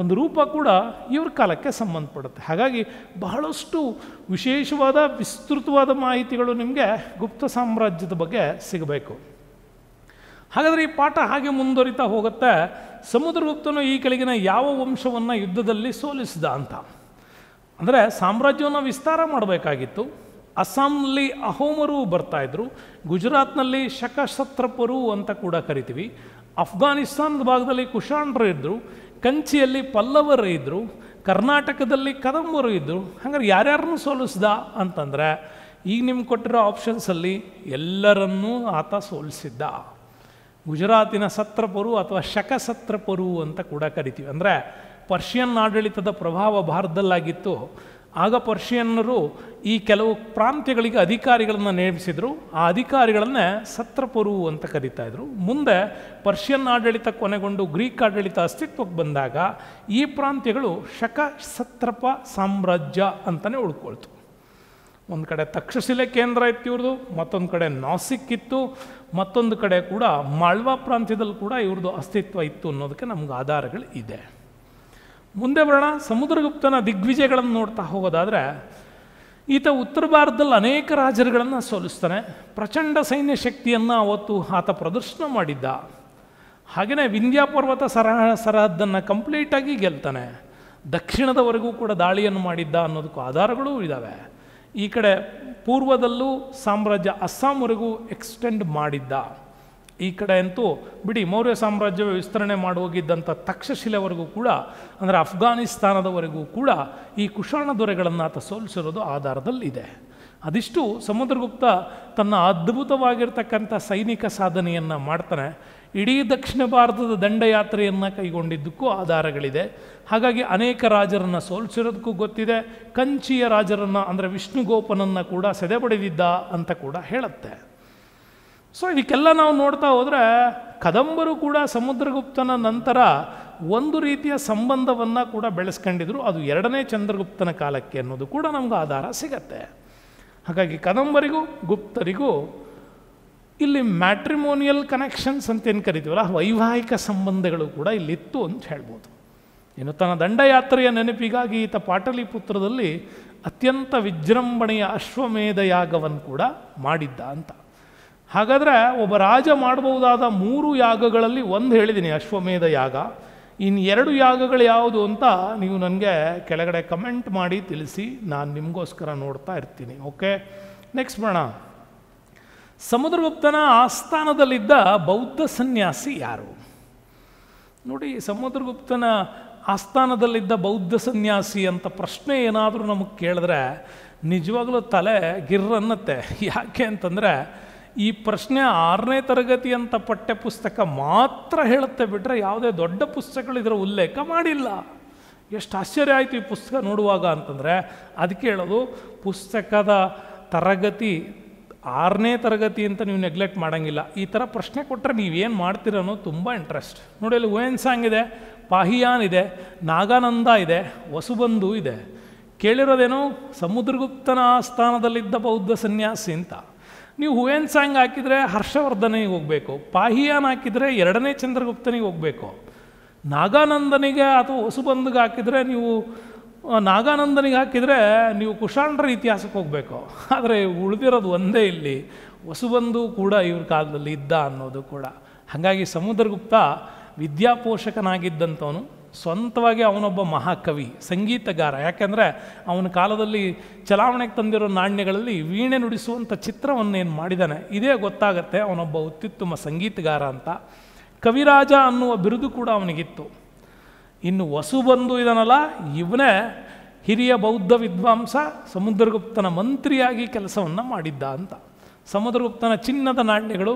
ಒಂದು ರೂಪ ಕೂಡ ಇವ್ರ ಕಾಲಕ್ಕೆ ಸಂಬಂಧಪಡುತ್ತೆ ಹಾಗಾಗಿ ಬಹಳಷ್ಟು ವಿಶೇಷವಾದ ವಿಸ್ತೃತವಾದ ಮಾಹಿತಿಗಳು ನಿಮಗೆ ಗುಪ್ತ ಸಾಮ್ರಾಜ್ಯದ ಬಗ್ಗೆ ಸಿಗಬೇಕು ಹಾಗಾದರೆ ಈ ಪಾಠ ಹಾಗೆ ಮುಂದುವರಿತಾ ಹೋಗುತ್ತೆ ಸಮುದ್ರಗುಪ್ತನು ಈ ಕೆಳಗಿನ ಯಾವ ವಂಶವನ್ನು ಯುದ್ಧದಲ್ಲಿ ಸೋಲಿಸಿದ ಅಂತ ಅಂದರೆ ಸಾಮ್ರಾಜ್ಯವನ್ನು ವಿಸ್ತಾರ ಮಾಡಬೇಕಾಗಿತ್ತು ಅಸ್ಸಾಂನಲ್ಲಿ ಅಹೋಮರು ಬರ್ತಾಯಿದ್ರು ಗುಜರಾತ್ನಲ್ಲಿ ಶಕಸತ್ರಪರು ಅಂತ ಕೂಡ ಕರಿತೀವಿ ಅಫ್ಘಾನಿಸ್ತಾನದ ಭಾಗದಲ್ಲಿ ಕುಶಾಣರು ಇದ್ದರು ಕಂಚಿಯಲ್ಲಿ ಪಲ್ಲವರು ಇದ್ದರು ಕರ್ನಾಟಕದಲ್ಲಿ ಕದಂಬರು ಇದ್ದರು ಹಾಗಾದ್ರೆ ಯಾರ್ಯಾರನ್ನು ಸೋಲಿಸ್ದ ಅಂತಂದರೆ ಈಗ ನಿಮ್ಗೆ ಕೊಟ್ಟಿರೋ ಆಪ್ಷನ್ಸಲ್ಲಿ ಎಲ್ಲರನ್ನೂ ಆತ ಸೋಲಿಸಿದ್ದ ಗುಜರಾತಿನ ಸತ್ರಪರು ಅಥವಾ ಶಕಸತ್ರಪರು ಅಂತ ಕೂಡ ಕರಿತೀವಿ ಅಂದರೆ ಪರ್ಷಿಯನ್ ಆಡಳಿತದ ಪ್ರಭಾವ ಭಾರತದಲ್ಲಾಗಿತ್ತು ಆಗ ಪರ್ಷಿಯನ್ನರು ಈ ಕೆಲವು ಪ್ರಾಂತ್ಯಗಳಿಗೆ ಅಧಿಕಾರಿಗಳನ್ನು ನೇಮಿಸಿದರು ಆ ಅಧಿಕಾರಿಗಳನ್ನೇ ಸತ್ರಪುರು ಅಂತ ಕರೀತಾ ಇದ್ರು ಮುಂದೆ ಪರ್ಷಿಯನ್ ಆಡಳಿತ ಕೊನೆಗೊಂಡು ಗ್ರೀಕ್ ಆಡಳಿತ ಅಸ್ತಿತ್ವಕ್ಕೆ ಬಂದಾಗ ಈ ಪ್ರಾಂತ್ಯಗಳು ಶಕ ಸತ್ರಪ ಸಾಮ್ರಾಜ್ಯ ಅಂತಲೇ ಉಳ್ಕೊಳ್ತು ಒಂದು ಕಡೆ ತಕ್ಷಶಿಲೆ ಕೇಂದ್ರ ಇತ್ತು ಇವ್ರದ್ದು ಮತ್ತೊಂದು ಕಡೆ ನಾಸಿಕ್ ಇತ್ತು ಮತ್ತೊಂದು ಕಡೆ ಕೂಡ ಮಾಳ್ವಾ ಪ್ರಾಂತ್ಯದಲ್ಲಿ ಕೂಡ ಇವ್ರದ್ದು ಅಸ್ತಿತ್ವ ಇತ್ತು ಅನ್ನೋದಕ್ಕೆ ನಮ್ಗೆ ಆಧಾರಗಳು ಇದೆ ಮುಂದೆ ಬರೋಣ ಸಮುದ್ರಗುಪ್ತನ ದಿಗ್ವಿಜಯಗಳನ್ನು ನೋಡ್ತಾ ಹೋಗೋದಾದರೆ ಈತ ಉತ್ತರ ಭಾರತದಲ್ಲಿ ಅನೇಕ ರಾಜರುಗಳನ್ನು ಸೋಲಿಸ್ತಾನೆ ಪ್ರಚಂಡ ಸೈನ್ಯ ಶಕ್ತಿಯನ್ನು ಅವತ್ತು ಆತ ಪ್ರದರ್ಶನ ಮಾಡಿದ್ದ ಹಾಗೆಯೇ ವಿಂಧ್ಯಾಪರ್ವತ ಪರ್ವತ ಸರಹ ಸರಹದ್ದನ್ನು ಕಂಪ್ಲೀಟಾಗಿ ಗೆಲ್ತಾನೆ ದಕ್ಷಿಣದವರೆಗೂ ಕೂಡ ದಾಳಿಯನ್ನು ಮಾಡಿದ್ದ ಅನ್ನೋದಕ್ಕೂ ಆಧಾರಗಳು ಇದ್ದಾವೆ ಈ ಕಡೆ ಪೂರ್ವದಲ್ಲೂ ಸಾಮ್ರಾಜ್ಯ ಅಸ್ಸಾಂವರೆಗೂ ಎಕ್ಸ್ಟೆಂಡ್ ಮಾಡಿದ್ದ ಈ ಕಡೆ ಅಂತೂ ಬಿಡಿ ಮೌರ್ಯ ಸಾಮ್ರಾಜ್ಯ ವಿಸ್ತರಣೆ ಮಾಡೋಗಿದ್ದಂಥ ತಕ್ಷಶಿಲೆವರೆಗೂ ಕೂಡ ಅಂದರೆ ಅಫ್ಘಾನಿಸ್ತಾನದವರೆಗೂ ಕೂಡ ಈ ಕುಶಾಣ ದೊರೆಗಳನ್ನು ಆತ ಸೋಲಿಸಿರೋದು ಆಧಾರದಲ್ಲಿದೆ ಅದಿಷ್ಟು ಸಮುದ್ರಗುಪ್ತ ತನ್ನ ಅದ್ಭುತವಾಗಿರ್ತಕ್ಕಂಥ ಸೈನಿಕ ಸಾಧನೆಯನ್ನು ಮಾಡ್ತಾನೆ ಇಡೀ ದಕ್ಷಿಣ ಭಾರತದ ದಂಡಯಾತ್ರೆಯನ್ನು ಕೈಗೊಂಡಿದ್ದಕ್ಕೂ ಆಧಾರಗಳಿದೆ ಹಾಗಾಗಿ ಅನೇಕ ರಾಜರನ್ನು ಸೋಲಿಸಿರೋದಕ್ಕೂ ಗೊತ್ತಿದೆ ಕಂಚಿಯ ರಾಜರನ್ನು ಅಂದರೆ ವಿಷ್ಣುಗೋಪನನ್ನು ಕೂಡ ಸೆದೆ ಅಂತ ಕೂಡ ಹೇಳುತ್ತೆ ಸೊ ಇದಕ್ಕೆಲ್ಲ ನಾವು ನೋಡ್ತಾ ಹೋದರೆ ಕದಂಬರು ಕೂಡ ಸಮುದ್ರಗುಪ್ತನ ನಂತರ ಒಂದು ರೀತಿಯ ಸಂಬಂಧವನ್ನು ಕೂಡ ಬೆಳೆಸ್ಕೊಂಡಿದ್ರು ಅದು ಎರಡನೇ ಚಂದ್ರಗುಪ್ತನ ಕಾಲಕ್ಕೆ ಅನ್ನೋದು ಕೂಡ ನಮ್ಗೆ ಆಧಾರ ಸಿಗತ್ತೆ ಹಾಗಾಗಿ ಕದಂಬರಿಗೂ ಗುಪ್ತರಿಗೂ ಇಲ್ಲಿ ಮ್ಯಾಟ್ರಿಮೋನಿಯಲ್ ಕನೆಕ್ಷನ್ಸ್ ಅಂತ ಏನು ಕರಿತೀವಲ್ಲ ವೈವಾಹಿಕ ಸಂಬಂಧಗಳು ಕೂಡ ಇಲ್ಲಿತ್ತು ಅಂತ ಹೇಳ್ಬೋದು ಇನ್ನು ತನ್ನ ದಂಡಯಾತ್ರೆಯ ನೆನಪಿಗಾಗಿ ಈತ ಪಾಟಲಿಪುತ್ರದಲ್ಲಿ ಅತ್ಯಂತ ವಿಜೃಂಭಣೆಯ ಅಶ್ವಮೇಧ ಯಾಗವನ್ನು ಕೂಡ ಮಾಡಿದ್ದ ಅಂತ ಹಾಗಾದರೆ ಒಬ್ಬ ರಾಜ ಮಾಡಬಹುದಾದ ಮೂರು ಯಾಗಗಳಲ್ಲಿ ಒಂದು ಹೇಳಿದ್ದೀನಿ ಅಶ್ವಮೇಧ ಯಾಗ ಇನ್ನು ಎರಡು ಯಾಗಗಳು ಯಾವುದು ಅಂತ ನೀವು ನನಗೆ ಕೆಳಗಡೆ ಕಮೆಂಟ್ ಮಾಡಿ ತಿಳಿಸಿ ನಾನು ನಿಮಗೋಸ್ಕರ ನೋಡ್ತಾ ಇರ್ತೀನಿ ಓಕೆ ನೆಕ್ಸ್ಟ್ ಬರೋಣ ಸಮುದ್ರಗುಪ್ತನ ಆಸ್ಥಾನದಲ್ಲಿದ್ದ ಬೌದ್ಧ ಸನ್ಯಾಸಿ ಯಾರು ನೋಡಿ ಸಮುದ್ರಗುಪ್ತನ ಆಸ್ಥಾನದಲ್ಲಿದ್ದ ಬೌದ್ಧ ಸನ್ಯಾಸಿ ಅಂತ ಪ್ರಶ್ನೆ ಏನಾದರೂ ನಮಗೆ ಕೇಳಿದ್ರೆ ನಿಜವಾಗ್ಲೂ ತಲೆ ಗಿರ್ರನ್ನತ್ತೆ ಯಾಕೆ ಅಂತಂದರೆ ಈ ಪ್ರಶ್ನೆ ಆರನೇ ತರಗತಿ ಅಂತ ಪಠ್ಯ ಪುಸ್ತಕ ಮಾತ್ರ ಹೇಳುತ್ತೆ ಬಿಟ್ಟರೆ ಯಾವುದೇ ದೊಡ್ಡ ಪುಸ್ತಕಗಳು ಇದರ ಉಲ್ಲೇಖ ಮಾಡಿಲ್ಲ ಎಷ್ಟು ಆಶ್ಚರ್ಯ ಆಯಿತು ಈ ಪುಸ್ತಕ ನೋಡುವಾಗ ಅಂತಂದರೆ ಅದಕ್ಕೆ ಹೇಳೋದು ಪುಸ್ತಕದ ತರಗತಿ ಆರನೇ ತರಗತಿ ಅಂತ ನೀವು ನೆಗ್ಲೆಕ್ಟ್ ಮಾಡೋಂಗಿಲ್ಲ ಈ ಥರ ಪ್ರಶ್ನೆ ಕೊಟ್ಟರೆ ನೀವೇನು ಮಾಡ್ತೀರ ಅನ್ನೋದು ತುಂಬ ಇಂಟ್ರೆಸ್ಟ್ ನೋಡಿ ಅಲ್ಲಿ ಓಯನ್ ಸಾಂಗ್ ಇದೆ ಪಾಹಿಯಾನ್ ಇದೆ ನಾಗಾನಂದ ಇದೆ ವಸುಬಂಧು ಇದೆ ಕೇಳಿರೋದೇನು ಸಮುದ್ರಗುಪ್ತನ ಆಸ್ಥಾನದಲ್ಲಿದ್ದ ಬೌದ್ಧ ಸನ್ಯಾಸಿ ಅಂತ ನೀವು ಹುವೇನ್ ಸಾಂಗ್ ಹಾಕಿದರೆ ಹರ್ಷವರ್ಧನಿಗೆ ಹೋಗಬೇಕು ಪಾಹಿಯಾನ್ ಹಾಕಿದರೆ ಎರಡನೇ ಚಂದ್ರಗುಪ್ತನಿಗೆ ಹೋಗಬೇಕು ನಾಗಾನಂದನಿಗೆ ಅಥವಾ ಹೊಸುಬಂಧಿಗೆ ಹಾಕಿದರೆ ನೀವು ನಾಗಾನಂದನಿಗೆ ಹಾಕಿದರೆ ನೀವು ಕುಶಾಂಡ್ರ ಇತಿಹಾಸಕ್ಕೆ ಹೋಗಬೇಕು ಆದರೆ ಉಳಿದಿರೋದು ಒಂದೇ ಇಲ್ಲಿ ಹೊಸುಬಂಧು ಕೂಡ ಇವ್ರ ಕಾಲದಲ್ಲಿ ಇದ್ದ ಅನ್ನೋದು ಕೂಡ ಹಾಗಾಗಿ ಸಮುದ್ರಗುಪ್ತ ವಿದ್ಯಾಪೋಷಕನಾಗಿದ್ದಂಥವನು ಸ್ವಂತವಾಗಿ ಅವನೊಬ್ಬ ಮಹಾಕವಿ ಸಂಗೀತಗಾರ ಯಾಕೆಂದರೆ ಅವನ ಕಾಲದಲ್ಲಿ ಚಲಾವಣೆಗೆ ತಂದಿರೋ ನಾಣ್ಯಗಳಲ್ಲಿ ವೀಣೆ ನುಡಿಸುವಂಥ ಏನು ಮಾಡಿದ್ದಾನೆ ಇದೇ ಗೊತ್ತಾಗತ್ತೆ ಅವನೊಬ್ಬ ಅತ್ಯುತ್ತಮ ಸಂಗೀತಗಾರ ಅಂತ ಕವಿರಾಜ ಅನ್ನುವ ಬಿರುದು ಕೂಡ ಅವನಿಗಿತ್ತು ಇನ್ನು ವಸು ಬಂದು ಇದನ್ನಲ್ಲ ಇವನೇ ಹಿರಿಯ ಬೌದ್ಧ ವಿದ್ವಾಂಸ ಸಮುದ್ರಗುಪ್ತನ ಮಂತ್ರಿಯಾಗಿ ಕೆಲಸವನ್ನು ಮಾಡಿದ್ದ ಅಂತ ಸಮುದ್ರಗುಪ್ತನ ಚಿನ್ನದ ನಾಣ್ಯಗಳು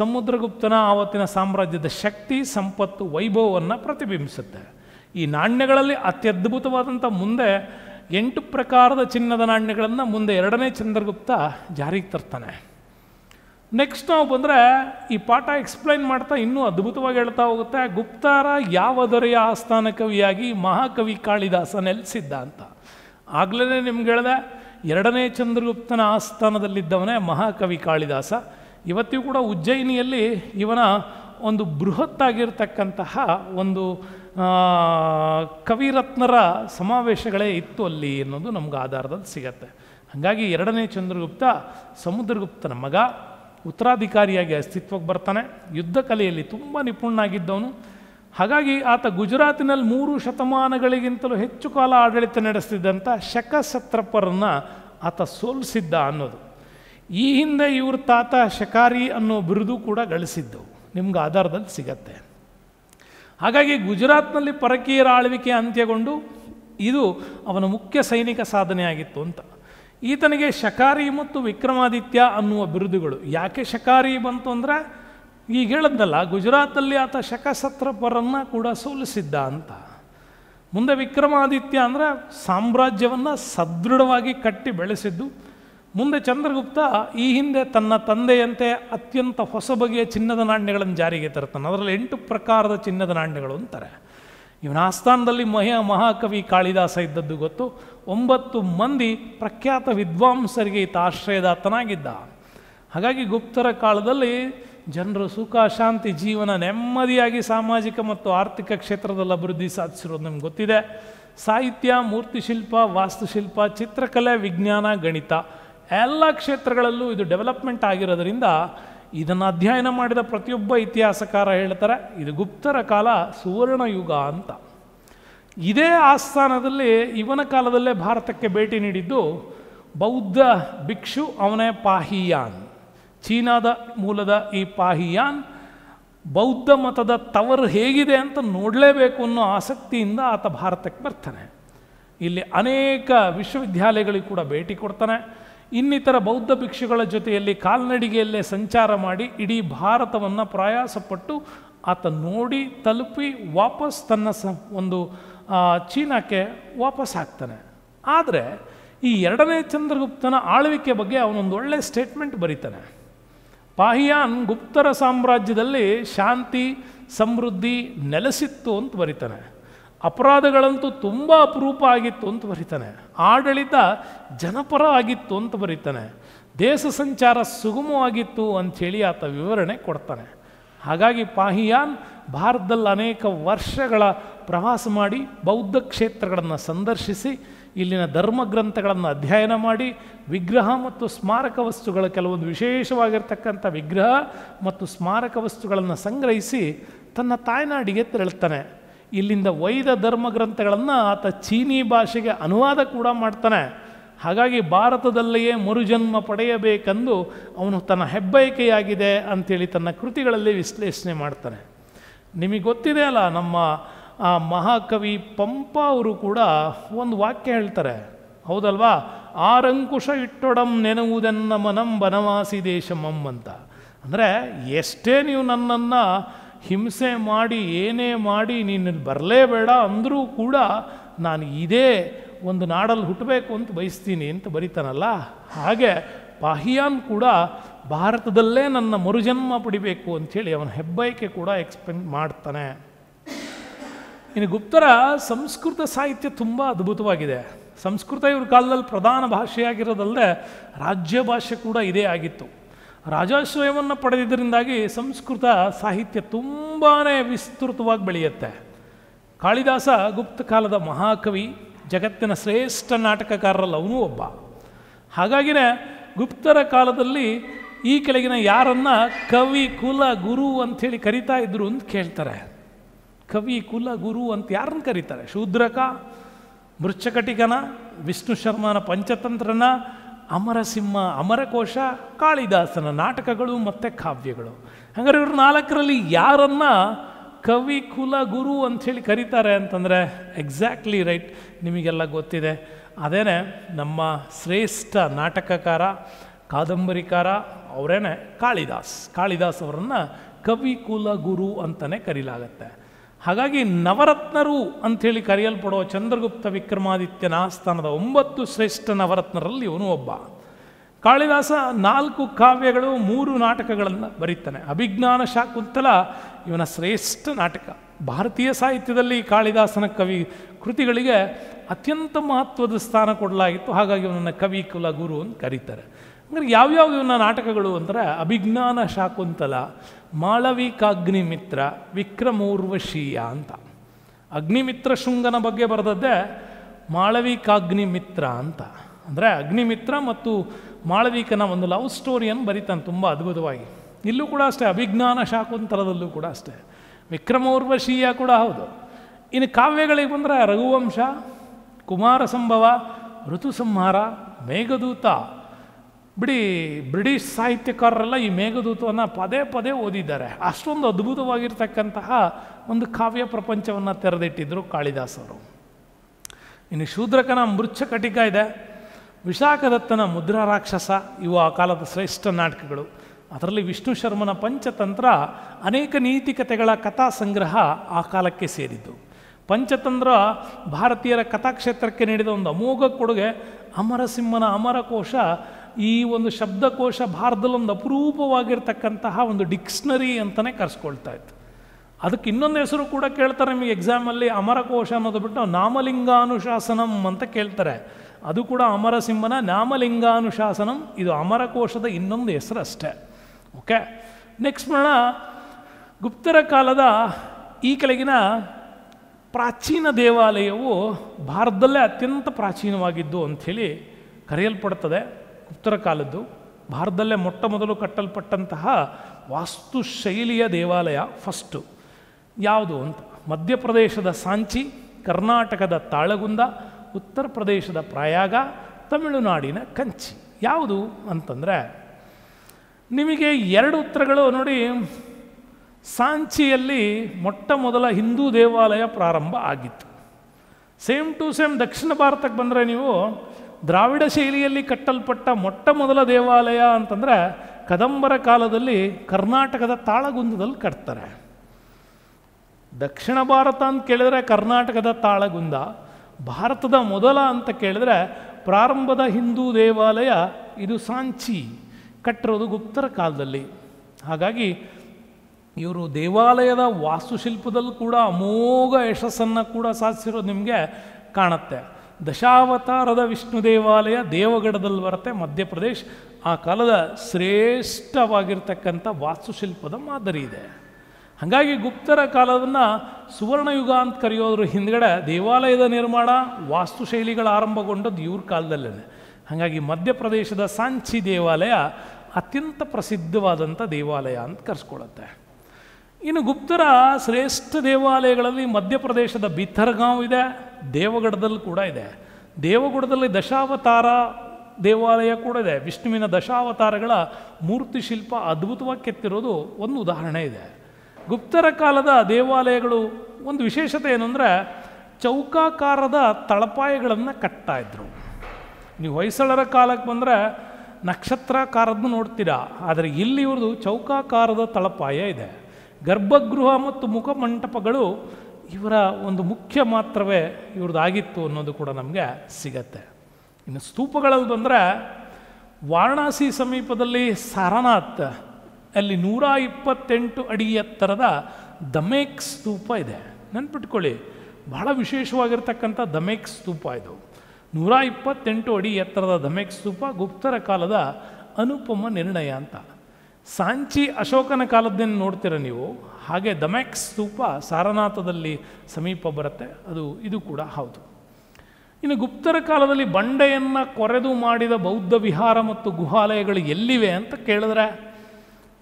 ಸಮುದ್ರಗುಪ್ತನ ಆವತ್ತಿನ ಸಾಮ್ರಾಜ್ಯದ ಶಕ್ತಿ ಸಂಪತ್ತು ವೈಭವವನ್ನು ಪ್ರತಿಬಿಂಬಿಸುತ್ತೆ ಈ ನಾಣ್ಯಗಳಲ್ಲಿ ಅತ್ಯದ್ಭುತವಾದಂಥ ಮುಂದೆ ಎಂಟು ಪ್ರಕಾರದ ಚಿನ್ನದ ನಾಣ್ಯಗಳನ್ನು ಮುಂದೆ ಎರಡನೇ ಚಂದ್ರಗುಪ್ತ ಜಾರಿಗೆ ತರ್ತಾನೆ ನೆಕ್ಸ್ಟ್ ನಾವು ಬಂದರೆ ಈ ಪಾಠ ಎಕ್ಸ್ಪ್ಲೈನ್ ಮಾಡ್ತಾ ಇನ್ನೂ ಅದ್ಭುತವಾಗಿ ಹೇಳ್ತಾ ಹೋಗುತ್ತೆ ಗುಪ್ತಾರ ಯಾವ ದೊರೆಯ ಆಸ್ಥಾನ ಕವಿಯಾಗಿ ಮಹಾಕವಿ ಕಾಳಿದಾಸ ನೆಲೆಸಿದ್ದ ಅಂತ ಆಗ್ಲೇ ನಿಮ್ಗೆ ಹೇಳಿದೆ ಎರಡನೇ ಚಂದ್ರಗುಪ್ತನ ಆಸ್ಥಾನದಲ್ಲಿದ್ದವನೇ ಮಹಾಕವಿ ಕಾಳಿದಾಸ ಇವತ್ತಿಗೂ ಕೂಡ ಉಜ್ಜಯಿನಿಯಲ್ಲಿ ಇವನ ಒಂದು ಬೃಹತ್ತಾಗಿರ್ತಕ್ಕಂತಹ ಒಂದು ಕವಿರತ್ನರ ಸಮಾವೇಶಗಳೇ ಇತ್ತು ಅಲ್ಲಿ ಅನ್ನೋದು ನಮ್ಗೆ ಆಧಾರದಲ್ಲಿ ಸಿಗತ್ತೆ ಹಾಗಾಗಿ ಎರಡನೇ ಚಂದ್ರಗುಪ್ತ ಸಮುದ್ರಗುಪ್ತನ ಮಗ ಉತ್ತರಾಧಿಕಾರಿಯಾಗಿ ಅಸ್ತಿತ್ವಕ್ಕೆ ಬರ್ತಾನೆ ಯುದ್ಧ ಕಲೆಯಲ್ಲಿ ತುಂಬ ನಿಪುಣನಾಗಿದ್ದವನು ಹಾಗಾಗಿ ಆತ ಗುಜರಾತಿನಲ್ಲಿ ಮೂರು ಶತಮಾನಗಳಿಗಿಂತಲೂ ಹೆಚ್ಚು ಕಾಲ ಆಡಳಿತ ನಡೆಸ್ತಿದ್ದಂಥ ಶಕ ಆತ ಸೋಲಿಸಿದ್ದ ಅನ್ನೋದು ಈ ಹಿಂದೆ ಇವ್ರ ತಾತ ಶಕಾರಿ ಅನ್ನೋ ಬಿರುದು ಕೂಡ ಗಳಿಸಿದ್ದವು ನಿಮ್ಗೆ ಆಧಾರದಲ್ಲಿ ಸಿಗತ್ತೆ ಹಾಗಾಗಿ ಗುಜರಾತ್ನಲ್ಲಿ ಪರಕೀಯರ ಆಳ್ವಿಕೆ ಅಂತ್ಯಗೊಂಡು ಇದು ಅವನ ಮುಖ್ಯ ಸೈನಿಕ ಸಾಧನೆಯಾಗಿತ್ತು ಅಂತ ಈತನಿಗೆ ಶಕಾರಿ ಮತ್ತು ವಿಕ್ರಮಾದಿತ್ಯ ಅನ್ನುವ ಬಿರುದುಗಳು ಯಾಕೆ ಶಕಾರಿ ಬಂತು ಅಂದರೆ ಈಗ ಹೇಳದ್ದಲ್ಲ ಗುಜರಾತಲ್ಲಿ ಆತ ಶಕಸತ್ರಪರನ್ನು ಕೂಡ ಸೋಲಿಸಿದ್ದ ಅಂತ ಮುಂದೆ ವಿಕ್ರಮಾದಿತ್ಯ ಅಂದರೆ ಸಾಮ್ರಾಜ್ಯವನ್ನು ಸದೃಢವಾಗಿ ಕಟ್ಟಿ ಬೆಳೆಸಿದ್ದು ಮುಂದೆ ಚಂದ್ರಗುಪ್ತ ಈ ಹಿಂದೆ ತನ್ನ ತಂದೆಯಂತೆ ಅತ್ಯಂತ ಹೊಸ ಬಗೆಯ ಚಿನ್ನದ ನಾಣ್ಯಗಳನ್ನು ಜಾರಿಗೆ ತರ್ತಾನೆ ಅದರಲ್ಲಿ ಎಂಟು ಪ್ರಕಾರದ ಚಿನ್ನದ ನಾಣ್ಯಗಳು ಅಂತಾರೆ ಇವನ ಆಸ್ಥಾನದಲ್ಲಿ ಮಹ ಮಹಾಕವಿ ಕಾಳಿದಾಸ ಇದ್ದದ್ದು ಗೊತ್ತು ಒಂಬತ್ತು ಮಂದಿ ಪ್ರಖ್ಯಾತ ವಿದ್ವಾಂಸರಿಗೆ ಈತ ಆಶ್ರಯದಾತನಾಗಿದ್ದ ಹಾಗಾಗಿ ಗುಪ್ತರ ಕಾಲದಲ್ಲಿ ಜನರು ಸುಖ ಶಾಂತಿ ಜೀವನ ನೆಮ್ಮದಿಯಾಗಿ ಸಾಮಾಜಿಕ ಮತ್ತು ಆರ್ಥಿಕ ಕ್ಷೇತ್ರದಲ್ಲಿ ಅಭಿವೃದ್ಧಿ ಸಾಧಿಸಿರೋದು ನಮ್ಗೆ ಗೊತ್ತಿದೆ ಸಾಹಿತ್ಯ ಮೂರ್ತಿಶಿಲ್ಪ ವಾಸ್ತುಶಿಲ್ಪ ಚಿತ್ರಕಲೆ ವಿಜ್ಞಾನ ಗಣಿತ ಎಲ್ಲ ಕ್ಷೇತ್ರಗಳಲ್ಲೂ ಇದು ಡೆವಲಪ್ಮೆಂಟ್ ಆಗಿರೋದರಿಂದ ಇದನ್ನು ಅಧ್ಯಯನ ಮಾಡಿದ ಪ್ರತಿಯೊಬ್ಬ ಇತಿಹಾಸಕಾರ ಹೇಳ್ತಾರೆ ಇದು ಗುಪ್ತರ ಕಾಲ ಸುವರ್ಣಯುಗ ಅಂತ ಇದೇ ಆಸ್ಥಾನದಲ್ಲಿ ಇವನ ಕಾಲದಲ್ಲೇ ಭಾರತಕ್ಕೆ ಭೇಟಿ ನೀಡಿದ್ದು ಬೌದ್ಧ ಭಿಕ್ಷು ಅವನೇ ಪಾಹಿಯಾನ್ ಚೀನಾದ ಮೂಲದ ಈ ಪಾಹಿಯಾನ್ ಬೌದ್ಧ ಮತದ ತವರು ಹೇಗಿದೆ ಅಂತ ನೋಡಲೇಬೇಕು ಅನ್ನೋ ಆಸಕ್ತಿಯಿಂದ ಆತ ಭಾರತಕ್ಕೆ ಬರ್ತಾನೆ ಇಲ್ಲಿ ಅನೇಕ ವಿಶ್ವವಿದ್ಯಾಲಯಗಳಿಗೆ ಕೂಡ ಭೇಟಿ ಕೊಡ್ತಾನೆ ಇನ್ನಿತರ ಬೌದ್ಧ ಭಿಕ್ಷುಗಳ ಜೊತೆಯಲ್ಲಿ ಕಾಲ್ನಡಿಗೆಯಲ್ಲೇ ಸಂಚಾರ ಮಾಡಿ ಇಡೀ ಭಾರತವನ್ನು ಪ್ರಯಾಸಪಟ್ಟು ಆತ ನೋಡಿ ತಲುಪಿ ವಾಪಸ್ ತನ್ನ ಸ ಒಂದು ಚೀನಾಕ್ಕೆ ವಾಪಸ್ ಹಾಕ್ತಾನೆ ಆದರೆ ಈ ಎರಡನೇ ಚಂದ್ರಗುಪ್ತನ ಆಳ್ವಿಕೆ ಬಗ್ಗೆ ಅವನೊಂದು ಒಳ್ಳೆಯ ಸ್ಟೇಟ್ಮೆಂಟ್ ಬರೀತಾನೆ ಪಾಹಿಯಾನ್ ಗುಪ್ತರ ಸಾಮ್ರಾಜ್ಯದಲ್ಲಿ ಶಾಂತಿ ಸಮೃದ್ಧಿ ನೆಲೆಸಿತ್ತು ಅಂತ ಬರೀತಾನೆ ಅಪರಾಧಗಳಂತೂ ತುಂಬ ಅಪರೂಪ ಆಗಿತ್ತು ಅಂತ ಬರೀತಾನೆ ಆಡಳಿತ ಜನಪರ ಆಗಿತ್ತು ಅಂತ ಬರೀತಾನೆ ದೇಶ ಸಂಚಾರ ಸುಗಮವಾಗಿತ್ತು ಅಂಥೇಳಿ ಆತ ವಿವರಣೆ ಕೊಡ್ತಾನೆ ಹಾಗಾಗಿ ಪಾಹಿಯಾನ್ ಭಾರತದಲ್ಲಿ ಅನೇಕ ವರ್ಷಗಳ ಪ್ರವಾಸ ಮಾಡಿ ಬೌದ್ಧ ಕ್ಷೇತ್ರಗಳನ್ನು ಸಂದರ್ಶಿಸಿ ಇಲ್ಲಿನ ಧರ್ಮ ಗ್ರಂಥಗಳನ್ನು ಅಧ್ಯಯನ ಮಾಡಿ ವಿಗ್ರಹ ಮತ್ತು ಸ್ಮಾರಕ ವಸ್ತುಗಳ ಕೆಲವೊಂದು ವಿಶೇಷವಾಗಿರ್ತಕ್ಕಂಥ ವಿಗ್ರಹ ಮತ್ತು ಸ್ಮಾರಕ ವಸ್ತುಗಳನ್ನು ಸಂಗ್ರಹಿಸಿ ತನ್ನ ತಾಯ್ನಾಡಿಗೆ ತೆರಳುತ್ತಾನೆ ಇಲ್ಲಿಂದ ವೈದ ಧರ್ಮ ಗ್ರಂಥಗಳನ್ನು ಆತ ಚೀನಿ ಭಾಷೆಗೆ ಅನುವಾದ ಕೂಡ ಮಾಡ್ತಾನೆ ಹಾಗಾಗಿ ಭಾರತದಲ್ಲಿಯೇ ಮರುಜನ್ಮ ಪಡೆಯಬೇಕೆಂದು ಅವನು ತನ್ನ ಹೆಬ್ಬಯಕೆಯಾಗಿದೆ ಅಂಥೇಳಿ ತನ್ನ ಕೃತಿಗಳಲ್ಲಿ ವಿಶ್ಲೇಷಣೆ ಮಾಡ್ತಾನೆ ನಿಮಗೆ ಗೊತ್ತಿದೆ ಅಲ್ಲ ನಮ್ಮ ಆ ಮಹಾಕವಿ ಪಂಪ ಅವರು ಕೂಡ ಒಂದು ವಾಕ್ಯ ಹೇಳ್ತಾರೆ ಹೌದಲ್ವಾ ಆರಂಕುಶ ಇಟ್ಟೊಡಂ ನೆನವುದೆನ್ನ ಮನಂ ಬನವಾಸಿ ದೇಶಮಂ ಅಂತ ಅಂದರೆ ಎಷ್ಟೇ ನೀವು ನನ್ನನ್ನು ಹಿಂಸೆ ಮಾಡಿ ಏನೇ ಮಾಡಿ ನೀನು ಬರಲೇಬೇಡ ಅಂದರೂ ಕೂಡ ನಾನು ಇದೇ ಒಂದು ನಾಡಲ್ಲಿ ಹುಟ್ಟಬೇಕು ಅಂತ ಬಯಸ್ತೀನಿ ಅಂತ ಬರಿತಾನಲ್ಲ ಹಾಗೆ ಪಾಹಿಯಾನ್ ಕೂಡ ಭಾರತದಲ್ಲೇ ನನ್ನ ಮರುಜನ್ಮ ಪಡಿಬೇಕು ಅಂಥೇಳಿ ಅವನ ಹೆಬ್ಬಯಕೆ ಕೂಡ ಎಕ್ಸ್ಪ್ಲೇನ್ ಮಾಡ್ತಾನೆ ಇನ್ನು ಗುಪ್ತರ ಸಂಸ್ಕೃತ ಸಾಹಿತ್ಯ ತುಂಬ ಅದ್ಭುತವಾಗಿದೆ ಸಂಸ್ಕೃತ ಇವ್ರ ಕಾಲದಲ್ಲಿ ಪ್ರಧಾನ ಭಾಷೆಯಾಗಿರೋದಲ್ಲದೆ ರಾಜ್ಯ ಭಾಷೆ ಕೂಡ ಇದೇ ಆಗಿತ್ತು ರಾಜಾಶ್ರಯವನ್ನು ಪಡೆದಿದ್ದರಿಂದಾಗಿ ಸಂಸ್ಕೃತ ಸಾಹಿತ್ಯ ತುಂಬಾ ವಿಸ್ತೃತವಾಗಿ ಬೆಳೆಯುತ್ತೆ ಕಾಳಿದಾಸ ಗುಪ್ತ ಕಾಲದ ಮಹಾಕವಿ ಜಗತ್ತಿನ ಶ್ರೇಷ್ಠ ನಾಟಕಕಾರರಲ್ಲಿ ಅವನೂ ಒಬ್ಬ ಹಾಗಾಗಿನೇ ಗುಪ್ತರ ಕಾಲದಲ್ಲಿ ಈ ಕೆಳಗಿನ ಯಾರನ್ನು ಕವಿ ಕುಲ ಗುರು ಅಂಥೇಳಿ ಕರಿತಾ ಇದ್ರು ಅಂತ ಕೇಳ್ತಾರೆ ಕವಿ ಕುಲ ಗುರು ಅಂತ ಯಾರನ್ನು ಕರೀತಾರೆ ಶೂದ್ರಕ ಮೃಚ್ಛಕಟಿಕನ ವಿಷ್ಣು ಶರ್ಮನ ಪಂಚತಂತ್ರನ ಅಮರಸಿಂಹ ಅಮರಕೋಶ ಕಾಳಿದಾಸನ ನಾಟಕಗಳು ಮತ್ತು ಕಾವ್ಯಗಳು ಹಂಗಾರೆ ಇವರು ನಾಲ್ಕರಲ್ಲಿ ಯಾರನ್ನು ಕವಿ ಕುಲ ಗುರು ಅಂಥೇಳಿ ಕರೀತಾರೆ ಅಂತಂದರೆ ಎಕ್ಸಾಕ್ಟ್ಲಿ ರೈಟ್ ನಿಮಗೆಲ್ಲ ಗೊತ್ತಿದೆ ಅದೇನೆ ನಮ್ಮ ಶ್ರೇಷ್ಠ ನಾಟಕಕಾರ ಕಾದಂಬರಿಕಾರ ಅವರೇನೆ ಕಾಳಿದಾಸ್ ಕಾಳಿದಾಸ್ ಅವರನ್ನು ಕವಿ ಕುಲ ಗುರು ಅಂತಲೇ ಕರೀಲಾಗತ್ತೆ ಹಾಗಾಗಿ ನವರತ್ನರು ಅಂಥೇಳಿ ಕರೆಯಲ್ಪಡುವ ಚಂದ್ರಗುಪ್ತ ವಿಕ್ರಮಾದಿತ್ಯನ ಆಸ್ಥಾನದ ಒಂಬತ್ತು ಶ್ರೇಷ್ಠ ನವರತ್ನರಲ್ಲಿ ಇವನು ಒಬ್ಬ ಕಾಳಿದಾಸ ನಾಲ್ಕು ಕಾವ್ಯಗಳು ಮೂರು ನಾಟಕಗಳನ್ನು ಬರೀತಾನೆ ಅಭಿಜ್ಞಾನ ಶಾಕುಂತಲ ಇವನ ಶ್ರೇಷ್ಠ ನಾಟಕ ಭಾರತೀಯ ಸಾಹಿತ್ಯದಲ್ಲಿ ಕಾಳಿದಾಸನ ಕವಿ ಕೃತಿಗಳಿಗೆ ಅತ್ಯಂತ ಮಹತ್ವದ ಸ್ಥಾನ ಕೊಡಲಾಗಿತ್ತು ಹಾಗಾಗಿ ಇವನನ್ನು ಕವಿ ಕುಲ ಗುರು ಅಂತ ಕರೀತಾರೆ ಅಂದರೆ ಯಾವ್ಯಾವ ಇವನ ನಾಟಕಗಳು ಅಂದರೆ ಅಭಿಜ್ಞಾನ ಶಾಕುಂತಲ ಮಾಳವಿಕಾಗ್ನಿ ಮಿತ್ರ ವಿಕ್ರಮೂರ್ವಶೀಯ ಅಂತ ಅಗ್ನಿಮಿತ್ರ ಶೃಂಗನ ಬಗ್ಗೆ ಬರೆದದ್ದೇ ಮಿತ್ರ ಅಂತ ಅಂದರೆ ಅಗ್ನಿಮಿತ್ರ ಮತ್ತು ಮಾಳವಿಕನ ಒಂದು ಲವ್ ಸ್ಟೋರಿಯನ್ನು ಬರೀತಾನೆ ತುಂಬ ಅದ್ಭುತವಾಗಿ ಇಲ್ಲೂ ಕೂಡ ಅಷ್ಟೇ ಅಭಿಜ್ಞಾನ ಶಾಕುಂತಲದಲ್ಲೂ ಕೂಡ ಅಷ್ಟೇ ವಿಕ್ರಮೋರ್ವಶೀಯ ಕೂಡ ಹೌದು ಇನ್ನು ಕಾವ್ಯಗಳಿಗೆ ಬಂದರೆ ರಘುವಂಶ ಕುಮಾರ ಸಂಭವ ಋತುಸಂಹಾರ ಮೇಘದೂತ ಬಿಡಿ ಬ್ರಿಟಿಷ್ ಸಾಹಿತ್ಯಕಾರರೆಲ್ಲ ಈ ಮೇಘದೂತವನ್ನು ಪದೇ ಪದೇ ಓದಿದ್ದಾರೆ ಅಷ್ಟೊಂದು ಅದ್ಭುತವಾಗಿರ್ತಕ್ಕಂತಹ ಒಂದು ಕಾವ್ಯ ಪ್ರಪಂಚವನ್ನು ತೆರೆದಿಟ್ಟಿದ್ದರು ಕಾಳಿದಾಸರು ಇನ್ನು ಶೂದ್ರಕನ ಮೃಚ್ಛ ಇದೆ ವಿಶಾಖದತ್ತನ ಮುದ್ರಾ ರಾಕ್ಷಸ ಇವು ಆ ಕಾಲದ ಶ್ರೇಷ್ಠ ನಾಟಕಗಳು ಅದರಲ್ಲಿ ವಿಷ್ಣು ಶರ್ಮನ ಪಂಚತಂತ್ರ ಅನೇಕ ನೀತಿ ಕಥೆಗಳ ಕಥಾ ಸಂಗ್ರಹ ಆ ಕಾಲಕ್ಕೆ ಸೇರಿದ್ದು ಪಂಚತಂತ್ರ ಭಾರತೀಯರ ಕಥಾಕ್ಷೇತ್ರಕ್ಕೆ ನೀಡಿದ ಒಂದು ಅಮೋಘ ಕೊಡುಗೆ ಅಮರಸಿಂಹನ ಅಮರಕೋಶ ಈ ಒಂದು ಶಬ್ದಕೋಶ ಭಾರತದಲ್ಲಿ ಒಂದು ಅಪರೂಪವಾಗಿರ್ತಕ್ಕಂತಹ ಒಂದು ಡಿಕ್ಷ್ನರಿ ಅಂತಲೇ ಕರೆಸ್ಕೊಳ್ತಾ ಇತ್ತು ಅದಕ್ಕೆ ಇನ್ನೊಂದು ಹೆಸರು ಕೂಡ ಕೇಳ್ತಾರೆ ನಿಮಗೆ ಎಕ್ಸಾಮಲ್ಲಿ ಅಮರಕೋಶ ಅನ್ನೋದು ಬಿಟ್ಟು ನಾಮಲಿಂಗಾನುಶಾಸನಂ ಅಂತ ಕೇಳ್ತಾರೆ ಅದು ಕೂಡ ಅಮರಸಿಂಹನ ನಾಮಲಿಂಗಾನುಶಾಸನಂ ಇದು ಅಮರಕೋಶದ ಇನ್ನೊಂದು ಹೆಸರು ಅಷ್ಟೇ ಓಕೆ ನೆಕ್ಸ್ಟ್ ಮಾಡೋಣ ಗುಪ್ತರ ಕಾಲದ ಈ ಕೆಳಗಿನ ಪ್ರಾಚೀನ ದೇವಾಲಯವು ಭಾರತದಲ್ಲೇ ಅತ್ಯಂತ ಪ್ರಾಚೀನವಾಗಿದ್ದು ಅಂಥೇಳಿ ಕರೆಯಲ್ಪಡ್ತದೆ ಉತ್ತರ ಕಾಲದ್ದು ಭಾರತದಲ್ಲೇ ಮೊಟ್ಟ ಮೊದಲು ಕಟ್ಟಲ್ಪಟ್ಟಂತಹ ವಾಸ್ತು ಶೈಲಿಯ ದೇವಾಲಯ ಫಸ್ಟು ಯಾವುದು ಅಂತ ಮಧ್ಯಪ್ರದೇಶದ ಸಾಂಚಿ ಕರ್ನಾಟಕದ ತಾಳಗುಂದ ಉತ್ತರ ಪ್ರದೇಶದ ಪ್ರಯಾಗ ತಮಿಳುನಾಡಿನ ಕಂಚಿ ಯಾವುದು ಅಂತಂದರೆ ನಿಮಗೆ ಎರಡು ಉತ್ತರಗಳು ನೋಡಿ ಸಾಂಚಿಯಲ್ಲಿ ಮೊಟ್ಟ ಮೊದಲ ಹಿಂದೂ ದೇವಾಲಯ ಪ್ರಾರಂಭ ಆಗಿತ್ತು ಸೇಮ್ ಟು ಸೇಮ್ ದಕ್ಷಿಣ ಭಾರತಕ್ಕೆ ಬಂದರೆ ನೀವು ದ್ರಾವಿಡ ಶೈಲಿಯಲ್ಲಿ ಕಟ್ಟಲ್ಪಟ್ಟ ಮೊಟ್ಟ ಮೊದಲ ದೇವಾಲಯ ಅಂತಂದರೆ ಕದಂಬರ ಕಾಲದಲ್ಲಿ ಕರ್ನಾಟಕದ ತಾಳಗುಂದದಲ್ಲಿ ಕಟ್ತಾರೆ ದಕ್ಷಿಣ ಭಾರತ ಅಂತ ಕೇಳಿದರೆ ಕರ್ನಾಟಕದ ತಾಳಗುಂದ ಭಾರತದ ಮೊದಲ ಅಂತ ಕೇಳಿದ್ರೆ ಪ್ರಾರಂಭದ ಹಿಂದೂ ದೇವಾಲಯ ಇದು ಸಾಂಚಿ ಕಟ್ಟಿರೋದು ಗುಪ್ತರ ಕಾಲದಲ್ಲಿ ಹಾಗಾಗಿ ಇವರು ದೇವಾಲಯದ ವಾಸ್ತುಶಿಲ್ಪದಲ್ಲೂ ಕೂಡ ಅಮೋಘ ಯಶಸ್ಸನ್ನು ಕೂಡ ಸಾಧಿಸಿರೋದು ನಿಮಗೆ ಕಾಣುತ್ತೆ ದಶಾವತಾರದ ವಿಷ್ಣು ದೇವಾಲಯ ದೇವಗಢದಲ್ಲಿ ಬರುತ್ತೆ ಮಧ್ಯಪ್ರದೇಶ್ ಆ ಕಾಲದ ಶ್ರೇಷ್ಠವಾಗಿರ್ತಕ್ಕಂಥ ವಾಸ್ತುಶಿಲ್ಪದ ಮಾದರಿ ಇದೆ ಹಾಗಾಗಿ ಗುಪ್ತರ ಕಾಲವನ್ನು ಸುವರ್ಣಯುಗ ಅಂತ ಕರೆಯೋದ್ರ ಹಿಂದ್ಗಡೆ ದೇವಾಲಯದ ನಿರ್ಮಾಣ ವಾಸ್ತುಶೈಲಿಗಳು ಆರಂಭಗೊಂಡದ್ದು ಇವ್ರ ಕಾಲದಲ್ಲೇ ಹಾಗಾಗಿ ಮಧ್ಯಪ್ರದೇಶದ ಸಾಂಚಿ ದೇವಾಲಯ ಅತ್ಯಂತ ಪ್ರಸಿದ್ಧವಾದಂಥ ದೇವಾಲಯ ಅಂತ ಕರೆಸ್ಕೊಳತ್ತೆ ಇನ್ನು ಗುಪ್ತರ ಶ್ರೇಷ್ಠ ದೇವಾಲಯಗಳಲ್ಲಿ ಮಧ್ಯಪ್ರದೇಶದ ಬಿಥರ್ಗಾಂವ್ ಇದೆ ದೇವಗಢದಲ್ಲಿ ಕೂಡ ಇದೆ ದೇವಗುಡದಲ್ಲಿ ದಶಾವತಾರ ದೇವಾಲಯ ಕೂಡ ಇದೆ ವಿಷ್ಣುವಿನ ದಶಾವತಾರಗಳ ಮೂರ್ತಿ ಶಿಲ್ಪ ಅದ್ಭುತವಾಗಿ ಕೆತ್ತಿರೋದು ಒಂದು ಉದಾಹರಣೆ ಇದೆ ಗುಪ್ತರ ಕಾಲದ ದೇವಾಲಯಗಳು ಒಂದು ವಿಶೇಷತೆ ಏನು ಚೌಕಾಕಾರದ ತಳಪಾಯಗಳನ್ನು ಕಟ್ತಾ ಇದ್ರು ನೀವು ಹೊಯ್ಸಳರ ಕಾಲಕ್ಕೆ ಬಂದರೆ ನಕ್ಷತ್ರಾಕಾರದ್ದು ನೋಡ್ತೀರಾ ಆದರೆ ಇಲ್ಲಿ ಇವ್ರದ್ದು ಚೌಕಾಕಾರದ ತಳಪಾಯ ಇದೆ ಗರ್ಭಗೃಹ ಮತ್ತು ಮುಖಮಂಟಪಗಳು ಇವರ ಒಂದು ಮುಖ್ಯ ಮಾತ್ರವೇ ಇವ್ರದ್ದಾಗಿತ್ತು ಅನ್ನೋದು ಕೂಡ ನಮಗೆ ಸಿಗತ್ತೆ ಇನ್ನು ಸ್ತೂಪಗಳಲ್ಲಿ ಬಂದರೆ ವಾರಣಾಸಿ ಸಮೀಪದಲ್ಲಿ ಸಾರನಾಥ್ ಅಲ್ಲಿ ನೂರ ಇಪ್ಪತ್ತೆಂಟು ಅಡಿ ಎತ್ತರದ ದಮೇಕ್ ಸ್ತೂಪ ಇದೆ ನೆನ್ಪಿಟ್ಕೊಳ್ಳಿ ಬಹಳ ವಿಶೇಷವಾಗಿರ್ತಕ್ಕಂಥ ದಮೇಕ್ ಸ್ತೂಪ ಇದು ನೂರ ಇಪ್ಪತ್ತೆಂಟು ಅಡಿ ಎತ್ತರದ ದಮೇಕ್ ಸ್ತೂಪ ಗುಪ್ತರ ಕಾಲದ ಅನುಪಮ ನಿರ್ಣಯ ಅಂತ ಸಾಂಚಿ ಅಶೋಕನ ಕಾಲದ್ದನ್ನು ನೋಡ್ತೀರ ನೀವು ಹಾಗೆ ದಮ್ಯಾಕ್ಸ್ ಸ್ತೂಪ ಸಾರನಾಥದಲ್ಲಿ ಸಮೀಪ ಬರುತ್ತೆ ಅದು ಇದು ಕೂಡ ಹೌದು ಇನ್ನು ಗುಪ್ತರ ಕಾಲದಲ್ಲಿ ಬಂಡೆಯನ್ನು ಕೊರೆದು ಮಾಡಿದ ಬೌದ್ಧ ವಿಹಾರ ಮತ್ತು ಗುಹಾಲಯಗಳು ಎಲ್ಲಿವೆ ಅಂತ ಕೇಳಿದ್ರೆ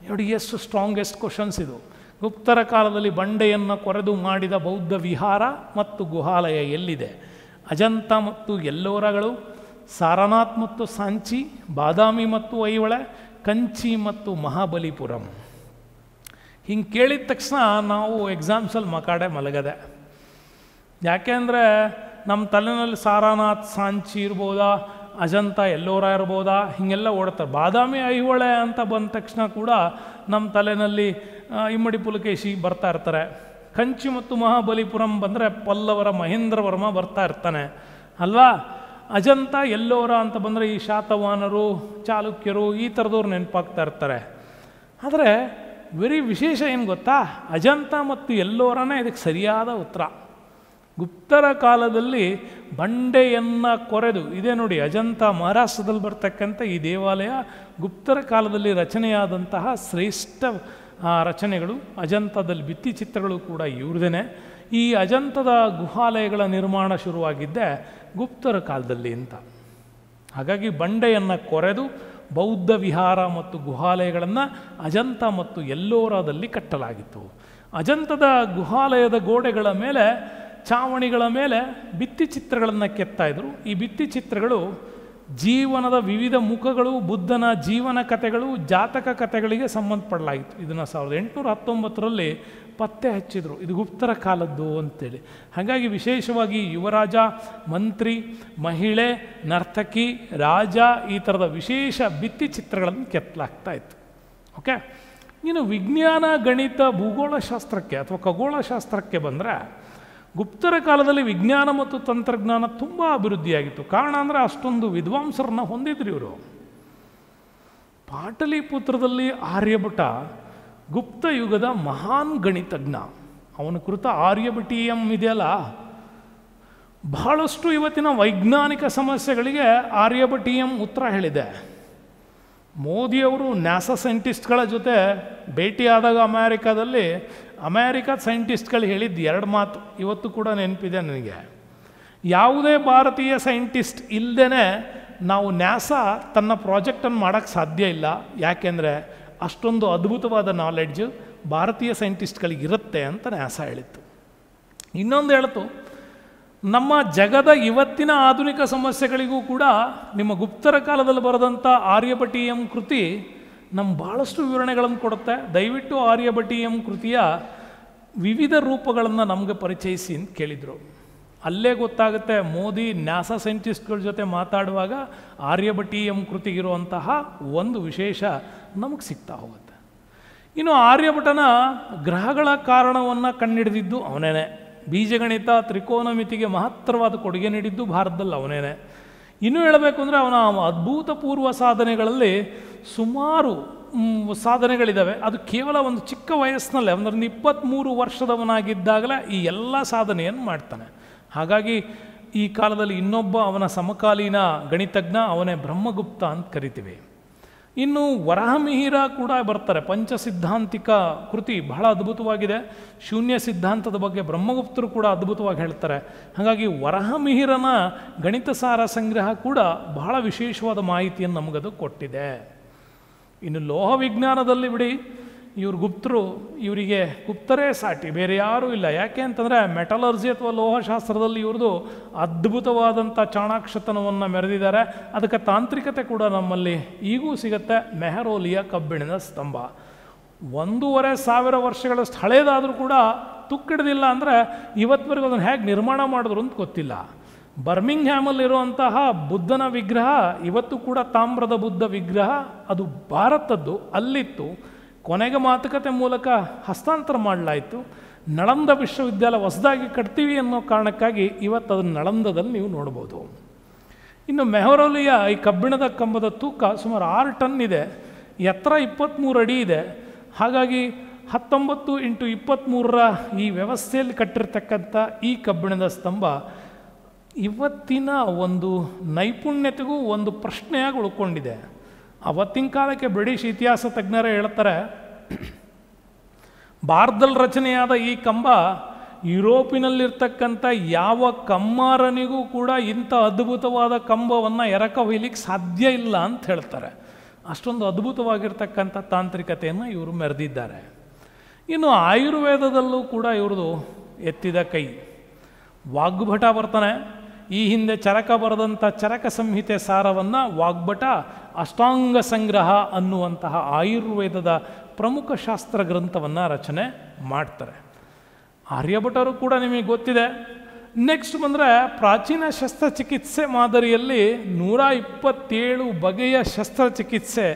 ಎರಡು ಎಷ್ಟು ಸ್ಟ್ರಾಂಗೆಸ್ಟ್ ಕ್ವಶನ್ಸ್ ಇದು ಗುಪ್ತರ ಕಾಲದಲ್ಲಿ ಬಂಡೆಯನ್ನು ಕೊರೆದು ಮಾಡಿದ ಬೌದ್ಧ ವಿಹಾರ ಮತ್ತು ಗುಹಾಲಯ ಎಲ್ಲಿದೆ ಅಜಂತ ಮತ್ತು ಎಲ್ಲೋರಗಳು ಸಾರನಾಥ್ ಮತ್ತು ಸಾಂಚಿ ಬಾದಾಮಿ ಮತ್ತು ಐಹೊಳೆ ಕಂಚಿ ಮತ್ತು ಮಹಾಬಲಿಪುರಂ ಹಿಂಗೆ ಕೇಳಿದ ತಕ್ಷಣ ನಾವು ಎಕ್ಸಾಮ್ಸಲ್ಲಿ ಮಕಾಡೆ ಮಲಗದೆ ಯಾಕೆಂದರೆ ನಮ್ಮ ತಲೆನಲ್ಲಿ ಸಾರಾನಾಥ್ ಸಾಂಚಿ ಇರ್ಬೋದಾ ಅಜಂತ ಎಲ್ಲೋರ ಇರ್ಬೋದಾ ಹೀಗೆಲ್ಲ ಓಡ್ತಾರೆ ಬಾದಾಮಿ ಐಹೊಳೆ ಅಂತ ಬಂದ ತಕ್ಷಣ ಕೂಡ ನಮ್ಮ ತಲೆಯಲ್ಲಿ ಇಮ್ಮಡಿ ಪುಲಕೇಶಿ ಬರ್ತಾ ಇರ್ತಾರೆ ಕಂಚಿ ಮತ್ತು ಮಹಾಬಲಿಪುರಂ ಬಂದರೆ ಪಲ್ಲವರ ಮಹೇಂದ್ರವರ್ಮ ಬರ್ತಾ ಇರ್ತಾನೆ ಅಲ್ವಾ ಅಜಂತ ಎಲ್ಲೋರ ಅಂತ ಬಂದರೆ ಈ ಶಾತವಾನರು ಚಾಲುಕ್ಯರು ಈ ಥರದವ್ರು ನೆನಪಾಗ್ತಾ ಇರ್ತಾರೆ ಆದರೆ ವೆರಿ ವಿಶೇಷ ಏನು ಗೊತ್ತಾ ಅಜಂತ ಮತ್ತು ಎಲ್ಲೋರನೇ ಇದಕ್ಕೆ ಸರಿಯಾದ ಉತ್ತರ ಗುಪ್ತರ ಕಾಲದಲ್ಲಿ ಬಂಡೆಯನ್ನು ಕೊರೆದು ಇದೇ ನೋಡಿ ಅಜಂತ ಮಹಾರಾಷ್ಟ್ರದಲ್ಲಿ ಬರ್ತಕ್ಕಂಥ ಈ ದೇವಾಲಯ ಗುಪ್ತರ ಕಾಲದಲ್ಲಿ ರಚನೆಯಾದಂತಹ ಶ್ರೇಷ್ಠ ರಚನೆಗಳು ಅಜಂತದಲ್ಲಿ ಭಿತ್ತಿ ಚಿತ್ರಗಳು ಕೂಡ ಇವ್ರದೇ ಈ ಅಜಂತದ ಗುಹಾಲಯಗಳ ನಿರ್ಮಾಣ ಶುರುವಾಗಿದ್ದೆ ಗುಪ್ತರ ಕಾಲದಲ್ಲಿ ಅಂತ ಹಾಗಾಗಿ ಬಂಡೆಯನ್ನು ಕೊರೆದು ಬೌದ್ಧ ವಿಹಾರ ಮತ್ತು ಗುಹಾಲಯಗಳನ್ನು ಅಜಂತ ಮತ್ತು ಎಲ್ಲೋರಾದಲ್ಲಿ ಕಟ್ಟಲಾಗಿತ್ತು ಅಜಂತದ ಗುಹಾಲಯದ ಗೋಡೆಗಳ ಮೇಲೆ ಚಾವಣಿಗಳ ಮೇಲೆ ಭಿತ್ತಿ ಚಿತ್ರಗಳನ್ನು ಕೆತ್ತಾಯಿದ್ರು ಈ ಭಿತ್ತಿ ಚಿತ್ರಗಳು ಜೀವನದ ವಿವಿಧ ಮುಖಗಳು ಬುದ್ಧನ ಜೀವನ ಕಥೆಗಳು ಜಾತಕ ಕಥೆಗಳಿಗೆ ಸಂಬಂಧಪಡಲಾಗಿತ್ತು ಇದನ್ನು ಸಾವಿರದ ಎಂಟುನೂರ ಹತ್ತೊಂಬತ್ತರಲ್ಲಿ ಪತ್ತೆ ಹಚ್ಚಿದರು ಇದು ಗುಪ್ತರ ಕಾಲದ್ದು ಅಂತೇಳಿ ಹಾಗಾಗಿ ವಿಶೇಷವಾಗಿ ಯುವರಾಜ ಮಂತ್ರಿ ಮಹಿಳೆ ನರ್ತಕಿ ರಾಜ ಈ ಥರದ ವಿಶೇಷ ಭಿತ್ತಿ ಚಿತ್ರಗಳನ್ನು ಕೆತ್ತಲಾಗ್ತಾ ಇತ್ತು ಓಕೆ ಇನ್ನು ವಿಜ್ಞಾನ ಗಣಿತ ಭೂಗೋಳಶಾಸ್ತ್ರಕ್ಕೆ ಅಥವಾ ಖಗೋಳಶಾಸ್ತ್ರಕ್ಕೆ ಬಂದರೆ ಗುಪ್ತರ ಕಾಲದಲ್ಲಿ ವಿಜ್ಞಾನ ಮತ್ತು ತಂತ್ರಜ್ಞಾನ ತುಂಬ ಅಭಿವೃದ್ಧಿಯಾಗಿತ್ತು ಕಾರಣ ಅಂದರೆ ಅಷ್ಟೊಂದು ವಿದ್ವಾಂಸರನ್ನ ಹೊಂದಿದ್ರು ಇವರು ಪಾಟಲಿಪುತ್ರದಲ್ಲಿ ಆರ್ಯಭಟ ಗುಪ್ತ ಯುಗದ ಮಹಾನ್ ಗಣಿತಜ್ಞ ಅವನ ಕೃತ ಆರ್ಯಭಟೀಯಂ ಇದೆಯಲ್ಲ ಬಹಳಷ್ಟು ಇವತ್ತಿನ ವೈಜ್ಞಾನಿಕ ಸಮಸ್ಯೆಗಳಿಗೆ ಆರ್ಯಭಟೀಯಂ ಉತ್ತರ ಹೇಳಿದೆ ಮೋದಿಯವರು ನ್ಯಾಸಾ ಸೈಂಟಿಸ್ಟ್ಗಳ ಜೊತೆ ಭೇಟಿಯಾದಾಗ ಅಮೇರಿಕಾದಲ್ಲಿ ಅಮೇರಿಕಾದ ಸೈಂಟಿಸ್ಟ್ಗಳು ಹೇಳಿದ್ದು ಎರಡು ಮಾತು ಇವತ್ತು ಕೂಡ ನೆನಪಿದೆ ನನಗೆ ಯಾವುದೇ ಭಾರತೀಯ ಸೈಂಟಿಸ್ಟ್ ಇಲ್ಲದೇ ನಾವು ನ್ಯಾಸಾ ತನ್ನ ಪ್ರಾಜೆಕ್ಟನ್ನು ಮಾಡೋಕ್ಕೆ ಸಾಧ್ಯ ಇಲ್ಲ ಯಾಕೆಂದರೆ ಅಷ್ಟೊಂದು ಅದ್ಭುತವಾದ ನಾಲೆಡ್ಜು ಭಾರತೀಯ ಸೈಂಟಿಸ್ಟ್ಗಳಿಗಿರುತ್ತೆ ಅಂತ ನ್ಯಾಸಾ ಹೇಳಿತ್ತು ಇನ್ನೊಂದು ಹೇಳ್ತು ನಮ್ಮ ಜಗದ ಇವತ್ತಿನ ಆಧುನಿಕ ಸಮಸ್ಯೆಗಳಿಗೂ ಕೂಡ ನಿಮ್ಮ ಗುಪ್ತರ ಕಾಲದಲ್ಲಿ ಬರೆದಂಥ ಆರ್ಯಭಟಿ ಎಂ ಕೃತಿ ನಮ್ಮ ಭಾಳಷ್ಟು ವಿವರಣೆಗಳನ್ನು ಕೊಡುತ್ತೆ ದಯವಿಟ್ಟು ಆರ್ಯಭಟಿ ಎಂ ಕೃತಿಯ ವಿವಿಧ ರೂಪಗಳನ್ನು ನಮಗೆ ಪರಿಚಯಿಸಿ ಅಂತ ಕೇಳಿದರು ಅಲ್ಲೇ ಗೊತ್ತಾಗುತ್ತೆ ಮೋದಿ ನ್ಯಾಸಾ ಸೈಂಟಿಸ್ಟ್ಗಳ ಜೊತೆ ಮಾತಾಡುವಾಗ ಆರ್ಯಭಟಿ ಎಂ ಕೃತಿಗಿರುವಂತಹ ಒಂದು ವಿಶೇಷ ನಮಗೆ ಸಿಗ್ತಾ ಹೋಗುತ್ತೆ ಇನ್ನು ಆರ್ಯಭಟನ ಗ್ರಹಗಳ ಕಾರಣವನ್ನು ಕಣ್ಣಿಡಿದಿದ್ದು ಅವನೇನೆ ಬೀಜಗಣಿತ ತ್ರಿಕೋನಮಿತಿಗೆ ಮಹತ್ತರವಾದ ಕೊಡುಗೆ ನೀಡಿದ್ದು ಭಾರತದಲ್ಲಿ ಅವನೇನೆ ಇನ್ನೂ ಹೇಳಬೇಕು ಅಂದರೆ ಅವನ ಅದ್ಭುತಪೂರ್ವ ಸಾಧನೆಗಳಲ್ಲಿ ಸುಮಾರು ಸಾಧನೆಗಳಿದ್ದಾವೆ ಅದು ಕೇವಲ ಒಂದು ಚಿಕ್ಕ ವಯಸ್ಸಿನಲ್ಲೇ ಅವನೊಂದು ಇಪ್ಪತ್ತ್ಮೂರು ವರ್ಷದವನಾಗಿದ್ದಾಗಲೇ ಈ ಎಲ್ಲ ಸಾಧನೆಯನ್ನು ಮಾಡ್ತಾನೆ ಹಾಗಾಗಿ ಈ ಕಾಲದಲ್ಲಿ ಇನ್ನೊಬ್ಬ ಅವನ ಸಮಕಾಲೀನ ಗಣಿತಜ್ಞ ಅವನೇ ಬ್ರಹ್ಮಗುಪ್ತ ಅಂತ ಕರಿತೀವಿ ಇನ್ನು ವರಾಹಮಿಹಿರ ಕೂಡ ಬರ್ತಾರೆ ಪಂಚ ಸಿದ್ಧಾಂತಿಕ ಕೃತಿ ಬಹಳ ಅದ್ಭುತವಾಗಿದೆ ಶೂನ್ಯ ಸಿದ್ಧಾಂತದ ಬಗ್ಗೆ ಬ್ರಹ್ಮಗುಪ್ತರು ಕೂಡ ಅದ್ಭುತವಾಗಿ ಹೇಳ್ತಾರೆ ಹಾಗಾಗಿ ವರಹಮಿಹಿರನ ಗಣಿತ ಸಾರ ಸಂಗ್ರಹ ಕೂಡ ಬಹಳ ವಿಶೇಷವಾದ ಮಾಹಿತಿಯನ್ನು ನಮಗದು ಕೊಟ್ಟಿದೆ ಇನ್ನು ಲೋಹ ವಿಜ್ಞಾನದಲ್ಲಿ ಬಿಡಿ ಇವ್ರ ಗುಪ್ತರು ಇವರಿಗೆ ಗುಪ್ತರೇ ಸಾಟಿ ಬೇರೆ ಯಾರೂ ಇಲ್ಲ ಯಾಕೆ ಅಂತಂದರೆ ಮೆಟಲರ್ಜಿ ಅಥವಾ ಲೋಹಶಾಸ್ತ್ರದಲ್ಲಿ ಇವ್ರದ್ದು ಅದ್ಭುತವಾದಂಥ ಚಾಣಾಕ್ಷತನವನ್ನು ಮೆರೆದಿದ್ದಾರೆ ಅದಕ್ಕೆ ತಾಂತ್ರಿಕತೆ ಕೂಡ ನಮ್ಮಲ್ಲಿ ಈಗೂ ಸಿಗುತ್ತೆ ಮೆಹರೋಲಿಯ ಕಬ್ಬಿಣದ ಸ್ತಂಭ ಒಂದೂವರೆ ಸಾವಿರ ವರ್ಷಗಳಷ್ಟು ಹಳೇದಾದರೂ ಕೂಡ ತುಕ್ಕಿಡ್ದಿಲ್ಲ ಅಂದರೆ ಇವತ್ತುವರೆಗೂ ಅದನ್ನು ಹೇಗೆ ನಿರ್ಮಾಣ ಮಾಡಿದ್ರು ಅಂತ ಗೊತ್ತಿಲ್ಲ ಬರ್ಮಿಂಗ್ಹ್ಯಾಮಲ್ಲಿರುವಂತಹ ಬುದ್ಧನ ವಿಗ್ರಹ ಇವತ್ತು ಕೂಡ ತಾಮ್ರದ ಬುದ್ಧ ವಿಗ್ರಹ ಅದು ಭಾರತದ್ದು ಅಲ್ಲಿತ್ತು ಕೊನೆಗೆ ಮಾತುಕತೆ ಮೂಲಕ ಹಸ್ತಾಂತರ ಮಾಡಲಾಯಿತು ನಳಂದ ವಿಶ್ವವಿದ್ಯಾಲಯ ಹೊಸದಾಗಿ ಕಟ್ತೀವಿ ಅನ್ನೋ ಕಾರಣಕ್ಕಾಗಿ ಇವತ್ತು ಅದನ್ನು ನಳಂದದಲ್ಲಿ ನೀವು ನೋಡ್ಬೋದು ಇನ್ನು ಮೆಹರೋಲಿಯ ಈ ಕಬ್ಬಿಣದ ಕಂಬದ ತೂಕ ಸುಮಾರು ಆರು ಟನ್ ಇದೆ ಎತ್ತರ ಇಪ್ಪತ್ತ್ಮೂರು ಅಡಿ ಇದೆ ಹಾಗಾಗಿ ಹತ್ತೊಂಬತ್ತು ಇಂಟು ಇಪ್ಪತ್ತ್ಮೂರರ ಈ ವ್ಯವಸ್ಥೆಯಲ್ಲಿ ಕಟ್ಟಿರ್ತಕ್ಕಂಥ ಈ ಕಬ್ಬಿಣದ ಸ್ತಂಭ ಇವತ್ತಿನ ಒಂದು ನೈಪುಣ್ಯತೆಗೂ ಒಂದು ಪ್ರಶ್ನೆಯಾಗಿ ಉಳ್ಕೊಂಡಿದೆ ಅವತ್ತಿನ ಕಾಲಕ್ಕೆ ಬ್ರಿಟಿಷ್ ಇತಿಹಾಸ ತಜ್ಞರೇ ಹೇಳ್ತಾರೆ ಭಾರತದಲ್ಲಿ ರಚನೆಯಾದ ಈ ಕಂಬ ಯುರೋಪಿನಲ್ಲಿರ್ತಕ್ಕಂಥ ಯಾವ ಕಮ್ಮಾರನಿಗೂ ಕೂಡ ಇಂಥ ಅದ್ಭುತವಾದ ಕಂಬವನ್ನು ಎರಕ ಹೊಯ್ಲಿಕ್ಕೆ ಸಾಧ್ಯ ಇಲ್ಲ ಅಂತ ಹೇಳ್ತಾರೆ ಅಷ್ಟೊಂದು ಅದ್ಭುತವಾಗಿರ್ತಕ್ಕಂಥ ತಾಂತ್ರಿಕತೆಯನ್ನು ಇವರು ಮೆರೆದಿದ್ದಾರೆ ಇನ್ನು ಆಯುರ್ವೇದದಲ್ಲೂ ಕೂಡ ಇವ್ರದ್ದು ಎತ್ತಿದ ಕೈ ವಾಗ್ಭಟ ಬರ್ತಾನೆ ಈ ಹಿಂದೆ ಚರಕ ಬರೆದಂಥ ಚರಕ ಸಂಹಿತೆ ಸಾರವನ್ನು ವಾಗ್ಭಟ ಅಷ್ಟಾಂಗ ಸಂಗ್ರಹ ಅನ್ನುವಂತಹ ಆಯುರ್ವೇದದ ಪ್ರಮುಖ ಶಾಸ್ತ್ರ ಗ್ರಂಥವನ್ನು ರಚನೆ ಮಾಡ್ತಾರೆ ಆರ್ಯಭಟರು ಕೂಡ ನಿಮಗೆ ಗೊತ್ತಿದೆ ನೆಕ್ಸ್ಟ್ ಬಂದರೆ ಪ್ರಾಚೀನ ಶಸ್ತ್ರಚಿಕಿತ್ಸೆ ಮಾದರಿಯಲ್ಲಿ ನೂರ ಇಪ್ಪತ್ತೇಳು ಬಗೆಯ ಶಸ್ತ್ರಚಿಕಿತ್ಸೆ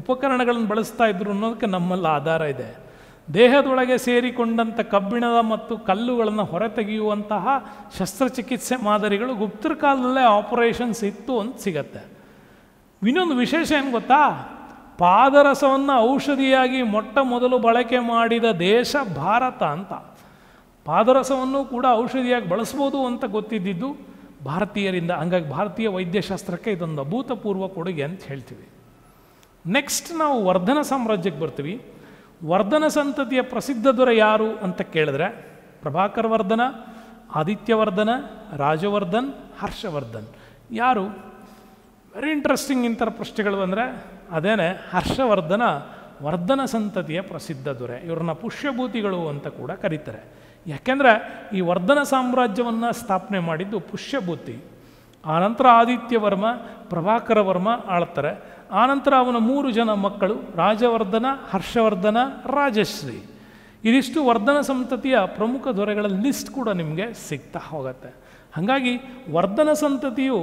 ಉಪಕರಣಗಳನ್ನು ಬಳಸ್ತಾ ಇದ್ರು ಅನ್ನೋದಕ್ಕೆ ನಮ್ಮಲ್ಲಿ ಆಧಾರ ಇದೆ ದೇಹದೊಳಗೆ ಸೇರಿಕೊಂಡಂಥ ಕಬ್ಬಿಣದ ಮತ್ತು ಕಲ್ಲುಗಳನ್ನು ಹೊರತೆಗೆಯುವಂತಹ ಶಸ್ತ್ರಚಿಕಿತ್ಸೆ ಮಾದರಿಗಳು ಗುಪ್ತರ ಕಾಲದಲ್ಲೇ ಆಪರೇಷನ್ಸ್ ಇತ್ತು ಅಂತ ಸಿಗತ್ತೆ ಇನ್ನೊಂದು ವಿಶೇಷ ಏನು ಗೊತ್ತಾ ಪಾದರಸವನ್ನು ಔಷಧಿಯಾಗಿ ಮೊಟ್ಟ ಮೊದಲು ಬಳಕೆ ಮಾಡಿದ ದೇಶ ಭಾರತ ಅಂತ ಪಾದರಸವನ್ನು ಕೂಡ ಔಷಧಿಯಾಗಿ ಬಳಸ್ಬೋದು ಅಂತ ಗೊತ್ತಿದ್ದಿದ್ದು ಭಾರತೀಯರಿಂದ ಹಂಗಾಗಿ ಭಾರತೀಯ ವೈದ್ಯಶಾಸ್ತ್ರಕ್ಕೆ ಇದೊಂದು ಅಭೂತಪೂರ್ವ ಕೊಡುಗೆ ಅಂತ ಹೇಳ್ತೀವಿ ನೆಕ್ಸ್ಟ್ ನಾವು ವರ್ಧನ ಸಾಮ್ರಾಜ್ಯಕ್ಕೆ ಬರ್ತೀವಿ ವರ್ಧನ ಸಂತತಿಯ ಪ್ರಸಿದ್ಧ ದೊರೆ ಯಾರು ಅಂತ ಕೇಳಿದ್ರೆ ಪ್ರಭಾಕರ್ ವರ್ಧನ ಆದಿತ್ಯವರ್ಧನ ರಾಜವರ್ಧನ್ ಹರ್ಷವರ್ಧನ್ ಯಾರು ವೆರಿ ಇಂಟ್ರೆಸ್ಟಿಂಗ್ ಇಂಥ ಪ್ರಶ್ನೆಗಳು ಬಂದರೆ ಅದೇನೆ ಹರ್ಷವರ್ಧನ ವರ್ಧನ ಸಂತತಿಯ ಪ್ರಸಿದ್ಧ ದೊರೆ ಇವ್ರನ್ನ ಪುಷ್ಯಭೂತಿಗಳು ಅಂತ ಕೂಡ ಕರೀತಾರೆ ಯಾಕೆಂದರೆ ಈ ವರ್ಧನ ಸಾಮ್ರಾಜ್ಯವನ್ನು ಸ್ಥಾಪನೆ ಮಾಡಿದ್ದು ಪುಷ್ಯಭೂತಿ ಆನಂತರ ಆದಿತ್ಯವರ್ಮ ಪ್ರಭಾಕರ ವರ್ಮ ಆಳ್ತಾರೆ ಆನಂತರ ಅವನ ಮೂರು ಜನ ಮಕ್ಕಳು ರಾಜವರ್ಧನ ಹರ್ಷವರ್ಧನ ರಾಜಶ್ರೀ ಇದಿಷ್ಟು ವರ್ಧನ ಸಂತತಿಯ ಪ್ರಮುಖ ದೊರೆಗಳ ಲಿಸ್ಟ್ ಕೂಡ ನಿಮಗೆ ಸಿಗ್ತಾ ಹೋಗುತ್ತೆ ಹಾಗಾಗಿ ವರ್ಧನ ಸಂತತಿಯು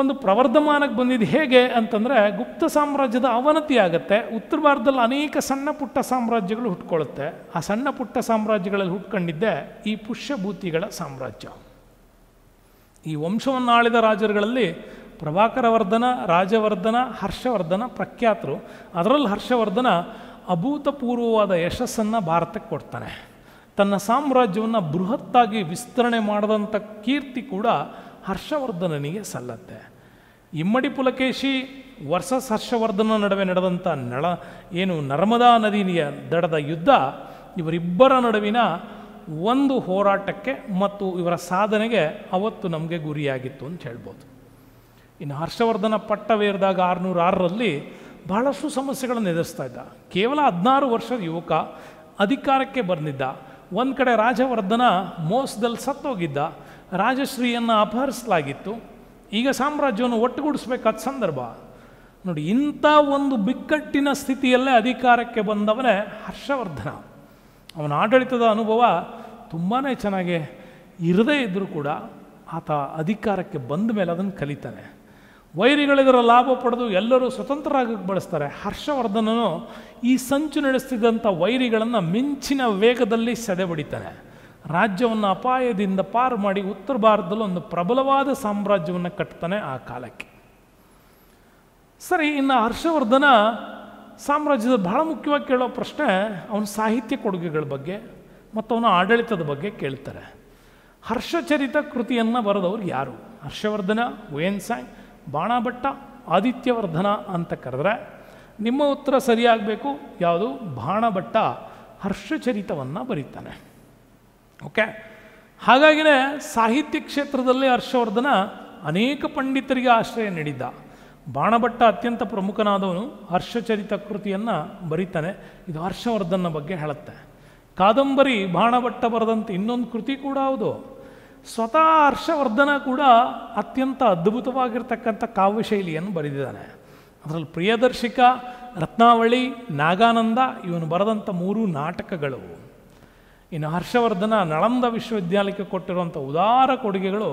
ಒಂದು ಪ್ರವರ್ಧಮಾನಕ್ಕೆ ಬಂದಿದ್ದು ಹೇಗೆ ಅಂತಂದರೆ ಗುಪ್ತ ಸಾಮ್ರಾಜ್ಯದ ಅವನತಿ ಆಗುತ್ತೆ ಉತ್ತರ ಭಾರತದಲ್ಲಿ ಅನೇಕ ಸಣ್ಣ ಪುಟ್ಟ ಸಾಮ್ರಾಜ್ಯಗಳು ಹುಟ್ಕೊಳ್ಳುತ್ತೆ ಆ ಸಣ್ಣ ಪುಟ್ಟ ಸಾಮ್ರಾಜ್ಯಗಳಲ್ಲಿ ಹುಟ್ಕೊಂಡಿದ್ದೆ ಈ ಪುಷ್ಯಭೂತಿಗಳ ಸಾಮ್ರಾಜ್ಯ ಈ ವಂಶವನ್ನು ಆಳಿದ ರಾಜರುಗಳಲ್ಲಿ ಪ್ರಭಾಕರವರ್ಧನ ರಾಜವರ್ಧನ ಹರ್ಷವರ್ಧನ ಪ್ರಖ್ಯಾತರು ಅದರಲ್ಲಿ ಹರ್ಷವರ್ಧನ ಅಭೂತಪೂರ್ವವಾದ ಯಶಸ್ಸನ್ನು ಭಾರತಕ್ಕೆ ಕೊಡ್ತಾನೆ ತನ್ನ ಸಾಮ್ರಾಜ್ಯವನ್ನು ಬೃಹತ್ತಾಗಿ ವಿಸ್ತರಣೆ ಮಾಡಿದಂಥ ಕೀರ್ತಿ ಕೂಡ ಹರ್ಷವರ್ಧನನಿಗೆ ಸಲ್ಲತ್ತೆ ಇಮ್ಮಡಿ ಪುಲಕೇಶಿ ವರ್ಷಸ್ ಹರ್ಷವರ್ಧನ ನಡುವೆ ನಡೆದಂಥ ನಳ ಏನು ನರ್ಮದಾ ನದಿಯ ದಡದ ಯುದ್ಧ ಇವರಿಬ್ಬರ ನಡುವಿನ ಒಂದು ಹೋರಾಟಕ್ಕೆ ಮತ್ತು ಇವರ ಸಾಧನೆಗೆ ಅವತ್ತು ನಮಗೆ ಗುರಿಯಾಗಿತ್ತು ಅಂತ ಹೇಳ್ಬೋದು ಇನ್ನು ಹರ್ಷವರ್ಧನ ಪಟ್ಟವೇರಿದಾಗ ಆರುನೂರ ಆರರಲ್ಲಿ ಬಹಳಷ್ಟು ಸಮಸ್ಯೆಗಳನ್ನು ಎದುರಿಸ್ತಾ ಇದ್ದ ಕೇವಲ ಹದಿನಾರು ವರ್ಷದ ಯುವಕ ಅಧಿಕಾರಕ್ಕೆ ಬಂದಿದ್ದ ಒಂದು ಕಡೆ ರಾಜವರ್ಧನ ಮೋಸದಲ್ಲಿ ಸತ್ತೋಗಿದ್ದ ರಾಜಶ್ರೀಯನ್ನು ಅಪಹರಿಸಲಾಗಿತ್ತು ಈಗ ಸಾಮ್ರಾಜ್ಯವನ್ನು ಒಟ್ಟುಗೂಡಿಸ್ಬೇಕಾದ ಸಂದರ್ಭ ನೋಡಿ ಇಂಥ ಒಂದು ಬಿಕ್ಕಟ್ಟಿನ ಸ್ಥಿತಿಯಲ್ಲೇ ಅಧಿಕಾರಕ್ಕೆ ಬಂದವನೇ ಹರ್ಷವರ್ಧನ ಅವನ ಆಡಳಿತದ ಅನುಭವ ತುಂಬಾ ಚೆನ್ನಾಗಿ ಇರದೇ ಇದ್ದರೂ ಕೂಡ ಆತ ಅಧಿಕಾರಕ್ಕೆ ಬಂದ ಮೇಲೆ ಅದನ್ನು ಕಲಿತಾನೆ ವೈರಿಗಳಿಗರ ಲಾಭ ಪಡೆದು ಎಲ್ಲರೂ ಸ್ವತಂತ್ರರಾಗಕ್ಕೆ ಬಳಸ್ತಾರೆ ಹರ್ಷವರ್ಧನನು ಈ ಸಂಚು ನಡೆಸ್ತಿದ್ದಂಥ ವೈರಿಗಳನ್ನು ಮಿಂಚಿನ ವೇಗದಲ್ಲಿ ಸದೆಬಡಿತಾನೆ ರಾಜ್ಯವನ್ನು ಅಪಾಯದಿಂದ ಪಾರು ಮಾಡಿ ಉತ್ತರ ಭಾರತದಲ್ಲಿ ಒಂದು ಪ್ರಬಲವಾದ ಸಾಮ್ರಾಜ್ಯವನ್ನು ಕಟ್ತಾನೆ ಆ ಕಾಲಕ್ಕೆ ಸರಿ ಇನ್ನು ಹರ್ಷವರ್ಧನ ಸಾಮ್ರಾಜ್ಯದ ಬಹಳ ಮುಖ್ಯವಾಗಿ ಕೇಳೋ ಪ್ರಶ್ನೆ ಅವನ ಸಾಹಿತ್ಯ ಕೊಡುಗೆಗಳ ಬಗ್ಗೆ ಮತ್ತು ಅವನ ಆಡಳಿತದ ಬಗ್ಗೆ ಕೇಳ್ತಾರೆ ಹರ್ಷಚರಿತ ಕೃತಿಯನ್ನು ಬರೆದವರು ಯಾರು ಹರ್ಷವರ್ಧನ ವೇನ್ ಬಾಣಭಟ್ಟ ಆದಿತ್ಯವರ್ಧನ ಅಂತ ಕರೆದ್ರೆ ನಿಮ್ಮ ಉತ್ತರ ಸರಿಯಾಗಬೇಕು ಯಾವುದು ಬಾಣಭಟ್ಟ ಹರ್ಷಚರಿತವನ್ನು ಬರೀತಾನೆ ಓಕೆ ಹಾಗಾಗಿನೇ ಸಾಹಿತ್ಯ ಕ್ಷೇತ್ರದಲ್ಲಿ ಹರ್ಷವರ್ಧನ ಅನೇಕ ಪಂಡಿತರಿಗೆ ಆಶ್ರಯ ನೀಡಿದ್ದ ಬಾಣಭಟ್ಟ ಅತ್ಯಂತ ಪ್ರಮುಖನಾದವನು ಹರ್ಷಚರಿತ ಕೃತಿಯನ್ನು ಬರೀತಾನೆ ಇದು ಹರ್ಷವರ್ಧನ ಬಗ್ಗೆ ಹೇಳುತ್ತೆ ಕಾದಂಬರಿ ಬಾಣಭಟ್ಟ ಬರೆದಂಥ ಇನ್ನೊಂದು ಕೃತಿ ಕೂಡ ಹೌದು ಸ್ವತಃ ಹರ್ಷವರ್ಧನ ಕೂಡ ಅತ್ಯಂತ ಅದ್ಭುತವಾಗಿರ್ತಕ್ಕಂಥ ಶೈಲಿಯನ್ನು ಬರೆದಿದ್ದಾನೆ ಅದರಲ್ಲಿ ಪ್ರಿಯದರ್ಶಿಕ ರತ್ನಾವಳಿ ನಾಗಾನಂದ ಇವನು ಬರೆದಂಥ ಮೂರು ನಾಟಕಗಳು ಇನ್ನು ಹರ್ಷವರ್ಧನ ನಳಂದ ವಿಶ್ವವಿದ್ಯಾಲಯಕ್ಕೆ ಕೊಟ್ಟಿರುವಂಥ ಉದಾರ ಕೊಡುಗೆಗಳು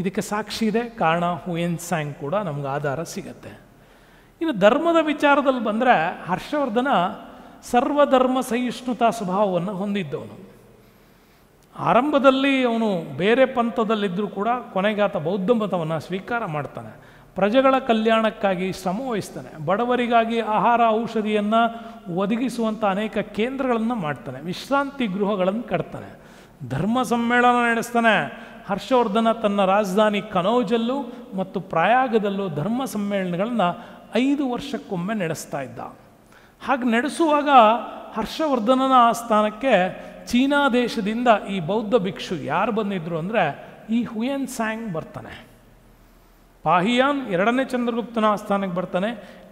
ಇದಕ್ಕೆ ಸಾಕ್ಷಿ ಇದೆ ಕಾರಣ ಹುಯೆನ್ ಸ್ಯಾಂಗ್ ಕೂಡ ನಮ್ಗೆ ಆಧಾರ ಸಿಗತ್ತೆ ಇನ್ನು ಧರ್ಮದ ವಿಚಾರದಲ್ಲಿ ಬಂದರೆ ಹರ್ಷವರ್ಧನ ಸರ್ವಧರ್ಮ ಸಹಿಷ್ಣುತಾ ಸ್ವಭಾವವನ್ನು ಹೊಂದಿದ್ದವನು ಆರಂಭದಲ್ಲಿ ಅವನು ಬೇರೆ ಪಂಥದಲ್ಲಿದ್ದರೂ ಕೂಡ ಕೊನೆಗಾತ ಬೌದ್ಧ ಮತವನ್ನು ಸ್ವೀಕಾರ ಮಾಡ್ತಾನೆ ಪ್ರಜೆಗಳ ಕಲ್ಯಾಣಕ್ಕಾಗಿ ಶ್ರಮ ವಹಿಸ್ತಾನೆ ಬಡವರಿಗಾಗಿ ಆಹಾರ ಔಷಧಿಯನ್ನು ಒದಗಿಸುವಂಥ ಅನೇಕ ಕೇಂದ್ರಗಳನ್ನು ಮಾಡ್ತಾನೆ ವಿಶ್ರಾಂತಿ ಗೃಹಗಳನ್ನು ಕಟ್ತಾನೆ ಧರ್ಮ ಸಮ್ಮೇಳನ ನಡೆಸ್ತಾನೆ ಹರ್ಷವರ್ಧನ ತನ್ನ ರಾಜಧಾನಿ ಕನೌಜಲ್ಲೂ ಮತ್ತು ಪ್ರಯಾಗದಲ್ಲೂ ಧರ್ಮ ಸಮ್ಮೇಳನಗಳನ್ನು ಐದು ವರ್ಷಕ್ಕೊಮ್ಮೆ ನಡೆಸ್ತಾ ಇದ್ದ ಹಾಗೆ ನಡೆಸುವಾಗ ಹರ್ಷವರ್ಧನನ ಆ ಸ್ಥಾನಕ್ಕೆ ಚೀನಾ ದೇಶದಿಂದ ಈ ಬೌದ್ಧ ಭಿಕ್ಷು ಯಾರು ಬಂದಿದ್ರು ಅಂದರೆ ಈ ಹುಯನ್ ಸ್ಯಾಂಗ್ ಬರ್ತಾನೆ ಪಾಹಿಯಾನ್ ಎರಡನೇ ಚಂದ್ರಗುಪ್ತನ ಆಸ್ಥಾನಕ್ಕೆ ಬರ್ತಾನೆ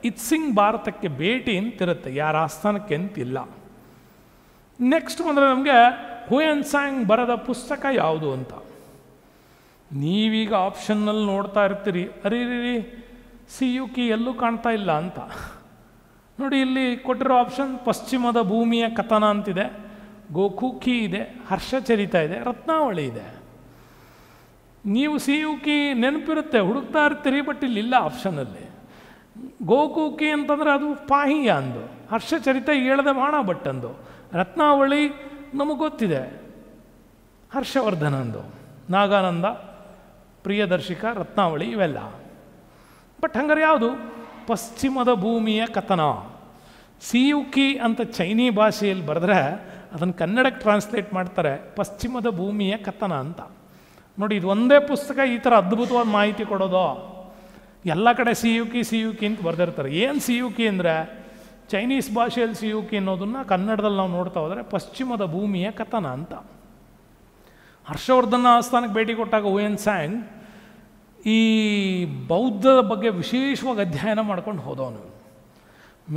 ಇತ್ಸಿಂಗ್ ಭಾರತಕ್ಕೆ ಭೇಟಿ ಅಂತಿರುತ್ತೆ ಯಾರ ಆಸ್ಥಾನಕ್ಕೆ ಅಂತಿಲ್ಲ ನೆಕ್ಸ್ಟ್ ಬಂದರೆ ನಮಗೆ ಹುಯನ್ ಸ್ಯಾಂಗ್ ಬರದ ಪುಸ್ತಕ ಯಾವುದು ಅಂತ ನೀವೀಗ ಆಪ್ಷನ್ನಲ್ಲಿ ನೋಡ್ತಾ ಇರ್ತೀರಿ ಅರಿರಿ ಸಿ ಯು ಕಿ ಎಲ್ಲೂ ಕಾಣ್ತಾ ಇಲ್ಲ ಅಂತ ನೋಡಿ ಇಲ್ಲಿ ಕೊಟ್ಟಿರೋ ಆಪ್ಷನ್ ಪಶ್ಚಿಮದ ಭೂಮಿಯ ಕಥನ ಅಂತಿದೆ ಗೋಕುಖಿ ಇದೆ ಹರ್ಷಚರಿತ ಇದೆ ರತ್ನಾವಳಿ ಇದೆ ನೀವು ಸಿಯುಕಿ ನೆನಪಿರುತ್ತೆ ಹುಡುಕ್ತಾ ಇರ್ತೀರಿ ಬಟ್ ಇಲ್ಲ ಆಪ್ಷನಲ್ಲಿ ಗೋಕುಕಿ ಅಂತಂದರೆ ಅದು ಪಾಹಿಯ ಅಂದು ಹರ್ಷಚರಿತ ಹೇಳದೆ ಬಾಣ ಅಂದು ರತ್ನಾವಳಿ ನಮಗೆ ಗೊತ್ತಿದೆ ಅಂದು ನಾಗಾನಂದ ಪ್ರಿಯದರ್ಶಿಕ ರತ್ನಾವಳಿ ಇವೆಲ್ಲ ಬಟ್ ಹಂಗಾರೆ ಯಾವುದು ಪಶ್ಚಿಮದ ಭೂಮಿಯ ಕಥನ ಸಿಯುಕಿ ಅಂತ ಚೈನೀ ಭಾಷೆಯಲ್ಲಿ ಬರೆದ್ರೆ ಅದನ್ನು ಕನ್ನಡಕ್ಕೆ ಟ್ರಾನ್ಸ್ಲೇಟ್ ಮಾಡ್ತಾರೆ ಪಶ್ಚಿಮದ ಭೂಮಿಯ ಕಥನ ಅಂತ ನೋಡಿ ಇದು ಒಂದೇ ಪುಸ್ತಕ ಈ ಥರ ಅದ್ಭುತವಾದ ಮಾಹಿತಿ ಕೊಡೋದು ಎಲ್ಲ ಕಡೆ ಸಿ ಯು ಕಿ ಸಿ ಯು ಕಿ ಅಂತ ಬರೆದಿರ್ತಾರೆ ಏನು ಸಿ ಯು ಕಿ ಅಂದರೆ ಚೈನೀಸ್ ಭಾಷೆಯಲ್ಲಿ ಸಿ ಯು ಕಿ ಅನ್ನೋದನ್ನು ಕನ್ನಡದಲ್ಲಿ ನಾವು ನೋಡ್ತಾ ಹೋದರೆ ಪಶ್ಚಿಮದ ಭೂಮಿಯ ಕಥನ ಅಂತ ಹರ್ಷವರ್ಧನ ಆಸ್ಥಾನಕ್ಕೆ ಭೇಟಿ ಕೊಟ್ಟಾಗ ಎನ್ ಸ್ಯಾಂಗ್ ಈ ಬೌದ್ಧದ ಬಗ್ಗೆ ವಿಶೇಷವಾಗಿ ಅಧ್ಯಯನ ಮಾಡ್ಕೊಂಡು ಹೋದವನು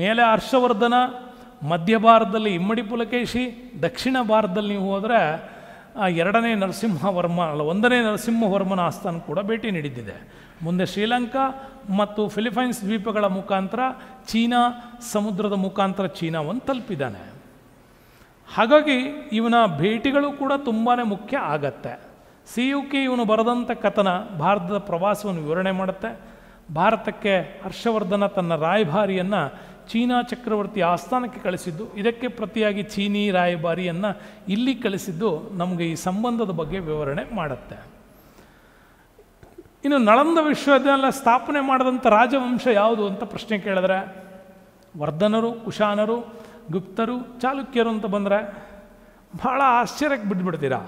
ಮೇಲೆ ಹರ್ಷವರ್ಧನ ಮಧ್ಯ ಭಾರತದಲ್ಲಿ ಇಮ್ಮಡಿ ಪುಲಕೇಶಿ ದಕ್ಷಿಣ ಭಾರತದಲ್ಲಿ ನೀವು ಹೋದರೆ ಎರಡನೇ ನರಸಿಂಹವರ್ಮ ಅಲ್ಲ ಒಂದನೇ ನರಸಿಂಹವರ್ಮನ ಆಸ್ಥಾನ ಕೂಡ ಭೇಟಿ ನೀಡಿದ್ದಿದೆ ಮುಂದೆ ಶ್ರೀಲಂಕಾ ಮತ್ತು ಫಿಲಿಪೈನ್ಸ್ ದ್ವೀಪಗಳ ಮುಖಾಂತರ ಚೀನಾ ಸಮುದ್ರದ ಮುಖಾಂತರ ಚೀನಾವನ್ನು ತಲುಪಿದ್ದಾನೆ ಹಾಗಾಗಿ ಇವನ ಭೇಟಿಗಳು ಕೂಡ ತುಂಬಾ ಮುಖ್ಯ ಆಗತ್ತೆ ಸಿ ಯು ಕೆ ಇವನು ಬರೆದಂಥ ಕಥನ ಭಾರತದ ಪ್ರವಾಸವನ್ನು ವಿವರಣೆ ಮಾಡುತ್ತೆ ಭಾರತಕ್ಕೆ ಹರ್ಷವರ್ಧನ ತನ್ನ ರಾಯಭಾರಿಯನ್ನು ಚೀನಾ ಚಕ್ರವರ್ತಿ ಆಸ್ಥಾನಕ್ಕೆ ಕಳಿಸಿದ್ದು ಇದಕ್ಕೆ ಪ್ರತಿಯಾಗಿ ಚೀನಿ ರಾಯಭಾರಿಯನ್ನು ಇಲ್ಲಿ ಕಳಿಸಿದ್ದು ನಮಗೆ ಈ ಸಂಬಂಧದ ಬಗ್ಗೆ ವಿವರಣೆ ಮಾಡುತ್ತೆ ಇನ್ನು ನಳಂದ ವಿಶ್ವವಿದ್ಯಾಲಯ ಸ್ಥಾಪನೆ ಮಾಡಿದಂಥ ರಾಜವಂಶ ಯಾವುದು ಅಂತ ಪ್ರಶ್ನೆ ಕೇಳಿದ್ರೆ ವರ್ಧನರು ಕುಶಾನರು ಗುಪ್ತರು ಚಾಲುಕ್ಯರು ಅಂತ ಬಂದರೆ ಬಹಳ ಆಶ್ಚರ್ಯಕ್ಕೆ ಬಿಟ್ಬಿಡ್ತೀರಾ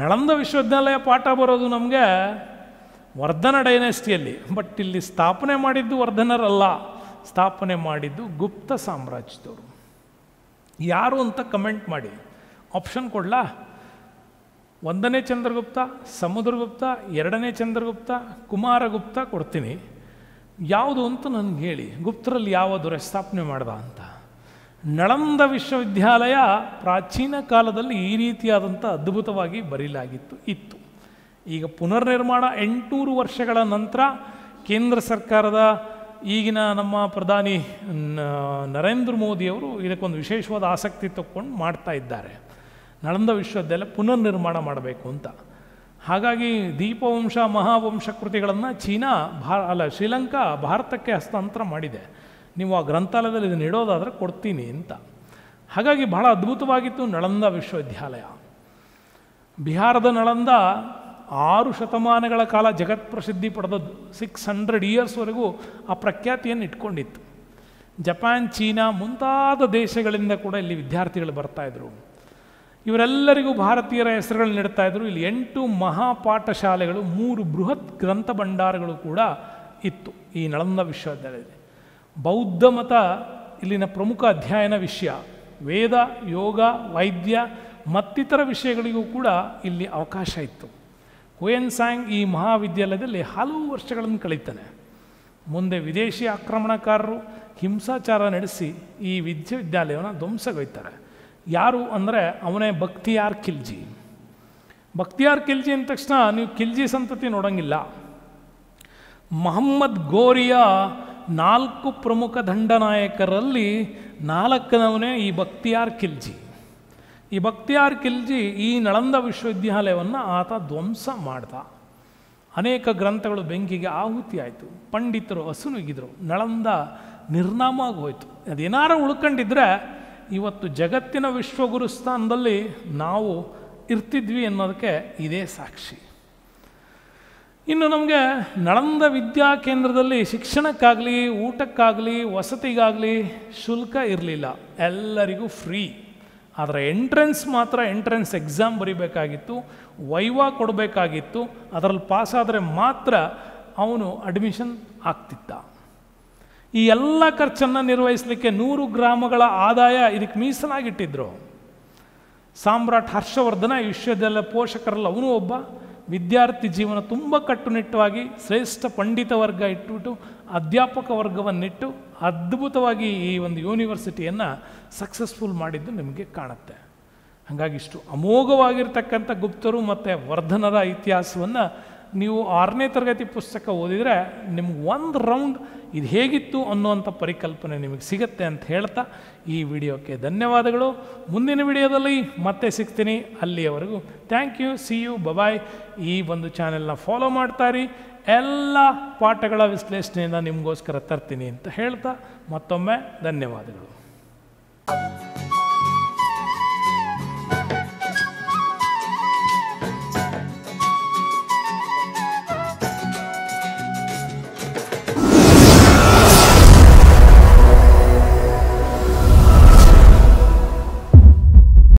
ನಳಂದ ವಿಶ್ವವಿದ್ಯಾಲಯ ಪಾಠ ಬರೋದು ನಮಗೆ ವರ್ಧನ ಡೈನೆಸ್ಟಿಯಲ್ಲಿ ಬಟ್ ಇಲ್ಲಿ ಸ್ಥಾಪನೆ ಮಾಡಿದ್ದು ವರ್ಧನರಲ್ಲ ಸ್ಥಾಪನೆ ಮಾಡಿದ್ದು ಗುಪ್ತ ಸಾಮ್ರಾಜ್ಯದವರು ಯಾರು ಅಂತ ಕಮೆಂಟ್ ಮಾಡಿ ಆಪ್ಷನ್ ಕೊಡಲಾ ಒಂದನೇ ಚಂದ್ರಗುಪ್ತ ಸಮುದ್ರಗುಪ್ತ ಎರಡನೇ ಚಂದ್ರಗುಪ್ತ ಕುಮಾರಗುಪ್ತ ಕೊಡ್ತೀನಿ ಯಾವುದು ಅಂತ ನನಗೆ ಹೇಳಿ ಗುಪ್ತರಲ್ಲಿ ದೊರೆ ಸ್ಥಾಪನೆ ಮಾಡ್ದ ಅಂತ ನಳಂದ ವಿಶ್ವವಿದ್ಯಾಲಯ ಪ್ರಾಚೀನ ಕಾಲದಲ್ಲಿ ಈ ರೀತಿಯಾದಂಥ ಅದ್ಭುತವಾಗಿ ಬರೀಲಾಗಿತ್ತು ಇತ್ತು ಈಗ ಪುನರ್ನಿರ್ಮಾಣ ಎಂಟುನೂರು ವರ್ಷಗಳ ನಂತರ ಕೇಂದ್ರ ಸರ್ಕಾರದ ಈಗಿನ ನಮ್ಮ ಪ್ರಧಾನಿ ನರೇಂದ್ರ ಮೋದಿಯವರು ಇದಕ್ಕೊಂದು ವಿಶೇಷವಾದ ಆಸಕ್ತಿ ತಕ್ಕೊಂಡು ಮಾಡ್ತಾ ಇದ್ದಾರೆ ನಳಂದ ವಿಶ್ವವಿದ್ಯಾಲಯ ಪುನರ್ನಿರ್ಮಾಣ ಮಾಡಬೇಕು ಅಂತ ಹಾಗಾಗಿ ದೀಪವಂಶ ಮಹಾವಂಶ ಕೃತಿಗಳನ್ನು ಚೀನಾ ಭಾ ಅಲ್ಲ ಶ್ರೀಲಂಕಾ ಭಾರತಕ್ಕೆ ಹಸ್ತಾಂತರ ಮಾಡಿದೆ ನೀವು ಆ ಗ್ರಂಥಾಲಯದಲ್ಲಿ ಇದನ್ನು ಇಡೋದಾದರೆ ಕೊಡ್ತೀನಿ ಅಂತ ಹಾಗಾಗಿ ಬಹಳ ಅದ್ಭುತವಾಗಿತ್ತು ನಳಂದ ವಿಶ್ವವಿದ್ಯಾಲಯ ಬಿಹಾರದ ನಳಂದ ಆರು ಶತಮಾನಗಳ ಕಾಲ ಜಗತ್ ಪ್ರಸಿದ್ಧಿ ಪಡೆದದ್ದು ಸಿಕ್ಸ್ ಹಂಡ್ರೆಡ್ ಇಯರ್ಸ್ವರೆಗೂ ಆ ಪ್ರಖ್ಯಾತಿಯನ್ನು ಇಟ್ಕೊಂಡಿತ್ತು ಜಪಾನ್ ಚೀನಾ ಮುಂತಾದ ದೇಶಗಳಿಂದ ಕೂಡ ಇಲ್ಲಿ ವಿದ್ಯಾರ್ಥಿಗಳು ಬರ್ತಾಯಿದ್ರು ಇವರೆಲ್ಲರಿಗೂ ಭಾರತೀಯರ ಹೆಸರುಗಳನ್ನ ಇದ್ದರು ಇಲ್ಲಿ ಎಂಟು ಮಹಾಪಾಠಶಾಲೆಗಳು ಮೂರು ಬೃಹತ್ ಗ್ರಂಥ ಭಂಡಾರಗಳು ಕೂಡ ಇತ್ತು ಈ ನಳಂದ ವಿಶ್ವವಿದ್ಯಾಲಯದಲ್ಲಿ ಬೌದ್ಧ ಮತ ಇಲ್ಲಿನ ಪ್ರಮುಖ ಅಧ್ಯಯನ ವಿಷಯ ವೇದ ಯೋಗ ವೈದ್ಯ ಮತ್ತಿತರ ವಿಷಯಗಳಿಗೂ ಕೂಡ ಇಲ್ಲಿ ಅವಕಾಶ ಇತ್ತು ಹುಯೆನ್ಸಾಂಗ್ ಈ ಮಹಾವಿದ್ಯಾಲಯದಲ್ಲಿ ಹಲವು ವರ್ಷಗಳನ್ನು ಕಳೀತಾನೆ ಮುಂದೆ ವಿದೇಶಿ ಆಕ್ರಮಣಕಾರರು ಹಿಂಸಾಚಾರ ನಡೆಸಿ ಈ ವಿದ್ಯಾವಿದ್ಯಾಲಯವನ್ನು ಧ್ವಂಸಗೊಯ್ತಾರೆ ಯಾರು ಅಂದರೆ ಅವನೇ ಭಕ್ತಿಯಾರ್ ಖಿಲ್ಜಿ ಭಕ್ತಿಯಾರ್ ಖಿಲ್ಜಿ ಅಂದ ತಕ್ಷಣ ನೀವು ಖಿಲ್ಜಿ ಸಂತತಿ ನೋಡೋಂಗಿಲ್ಲ ಮೊಹಮ್ಮದ್ ಗೋರಿಯ ನಾಲ್ಕು ಪ್ರಮುಖ ದಂಡನಾಯಕರಲ್ಲಿ ನಾಲ್ಕನವನೇ ಈ ಭಕ್ತಿಯಾರ್ ಖಿಲ್ಜಿ ಈ ಭಕ್ತಿಯಾರ್ ಖಿಲ್ಜಿ ಈ ನಳಂದ ವಿಶ್ವವಿದ್ಯಾಲಯವನ್ನು ಆತ ಧ್ವಂಸ ಮಾಡ್ದ ಅನೇಕ ಗ್ರಂಥಗಳು ಬೆಂಕಿಗೆ ಆಹುತಿ ಆಯಿತು ಪಂಡಿತರು ಹಸುನುಗಿದ್ರು ನಳಂದ ನಿರ್ನಾಮ ಆಗೋಯ್ತು ಅದೇನಾರು ಉಳ್ಕೊಂಡಿದ್ರೆ ಇವತ್ತು ಜಗತ್ತಿನ ವಿಶ್ವಗುರು ಸ್ಥಾನದಲ್ಲಿ ನಾವು ಇರ್ತಿದ್ವಿ ಅನ್ನೋದಕ್ಕೆ ಇದೇ ಸಾಕ್ಷಿ ಇನ್ನು ನಮಗೆ ನಳಂದ ವಿದ್ಯಾ ಕೇಂದ್ರದಲ್ಲಿ ಶಿಕ್ಷಣಕ್ಕಾಗಲಿ ಊಟಕ್ಕಾಗಲಿ ವಸತಿಗಾಗಲಿ ಶುಲ್ಕ ಇರಲಿಲ್ಲ ಎಲ್ಲರಿಗೂ ಫ್ರೀ ಆದರೆ ಎಂಟ್ರೆನ್ಸ್ ಮಾತ್ರ ಎಂಟ್ರೆನ್ಸ್ ಎಕ್ಸಾಮ್ ಬರೀಬೇಕಾಗಿತ್ತು ವೈವಾ ಕೊಡಬೇಕಾಗಿತ್ತು ಅದರಲ್ಲಿ ಪಾಸಾದರೆ ಮಾತ್ರ ಅವನು ಅಡ್ಮಿಷನ್ ಆಗ್ತಿದ್ದ ಈ ಎಲ್ಲ ಖರ್ಚನ್ನು ನಿರ್ವಹಿಸಲಿಕ್ಕೆ ನೂರು ಗ್ರಾಮಗಳ ಆದಾಯ ಇದಕ್ಕೆ ಮೀಸಲಾಗಿಟ್ಟಿದ್ರು ಸಾಮ್ರಾಟ್ ಹರ್ಷವರ್ಧನ ವಿಶ್ವದಲ್ಲ ಪೋಷಕರಲ್ಲಿ ಅವನು ಒಬ್ಬ ವಿದ್ಯಾರ್ಥಿ ಜೀವನ ತುಂಬ ಕಟ್ಟುನಿಟ್ಟವಾಗಿ ಶ್ರೇಷ್ಠ ಪಂಡಿತ ವರ್ಗ ಇಟ್ಬಿಟ್ಟು ಅಧ್ಯಾಪಕ ವರ್ಗವನ್ನಿಟ್ಟು ಅದ್ಭುತವಾಗಿ ಈ ಒಂದು ಯೂನಿವರ್ಸಿಟಿಯನ್ನು ಸಕ್ಸಸ್ಫುಲ್ ಮಾಡಿದ್ದು ನಿಮಗೆ ಕಾಣುತ್ತೆ ಹಾಗಾಗಿ ಇಷ್ಟು ಅಮೋಘವಾಗಿರ್ತಕ್ಕಂಥ ಗುಪ್ತರು ಮತ್ತು ವರ್ಧನರ ಇತಿಹಾಸವನ್ನು ನೀವು ಆರನೇ ತರಗತಿ ಪುಸ್ತಕ ಓದಿದರೆ ನಿಮ್ಗೆ ಒಂದು ರೌಂಡ್ ಇದು ಹೇಗಿತ್ತು ಅನ್ನುವಂಥ ಪರಿಕಲ್ಪನೆ ನಿಮಗೆ ಸಿಗುತ್ತೆ ಅಂತ ಹೇಳ್ತಾ ಈ ವಿಡಿಯೋಕ್ಕೆ ಧನ್ಯವಾದಗಳು ಮುಂದಿನ ವಿಡಿಯೋದಲ್ಲಿ ಮತ್ತೆ ಸಿಗ್ತೀನಿ ಅಲ್ಲಿಯವರೆಗೂ thank you see you bye ಈ ಒಂದು ಚಾನೆಲ್ನ ಫಾಲೋ ಮಾಡ್ತಾರಿ ಎಲ್ಲ ಪಾಠಗಳ ವಿಶ್ಲೇಷಣೆಯನ್ನು ನಿಮಗೋಸ್ಕರ ತರ್ತೀನಿ ಅಂತ ಹೇಳ್ತಾ ಮತ್ತೊಮ್ಮೆ ಧನ್ಯವಾದಗಳು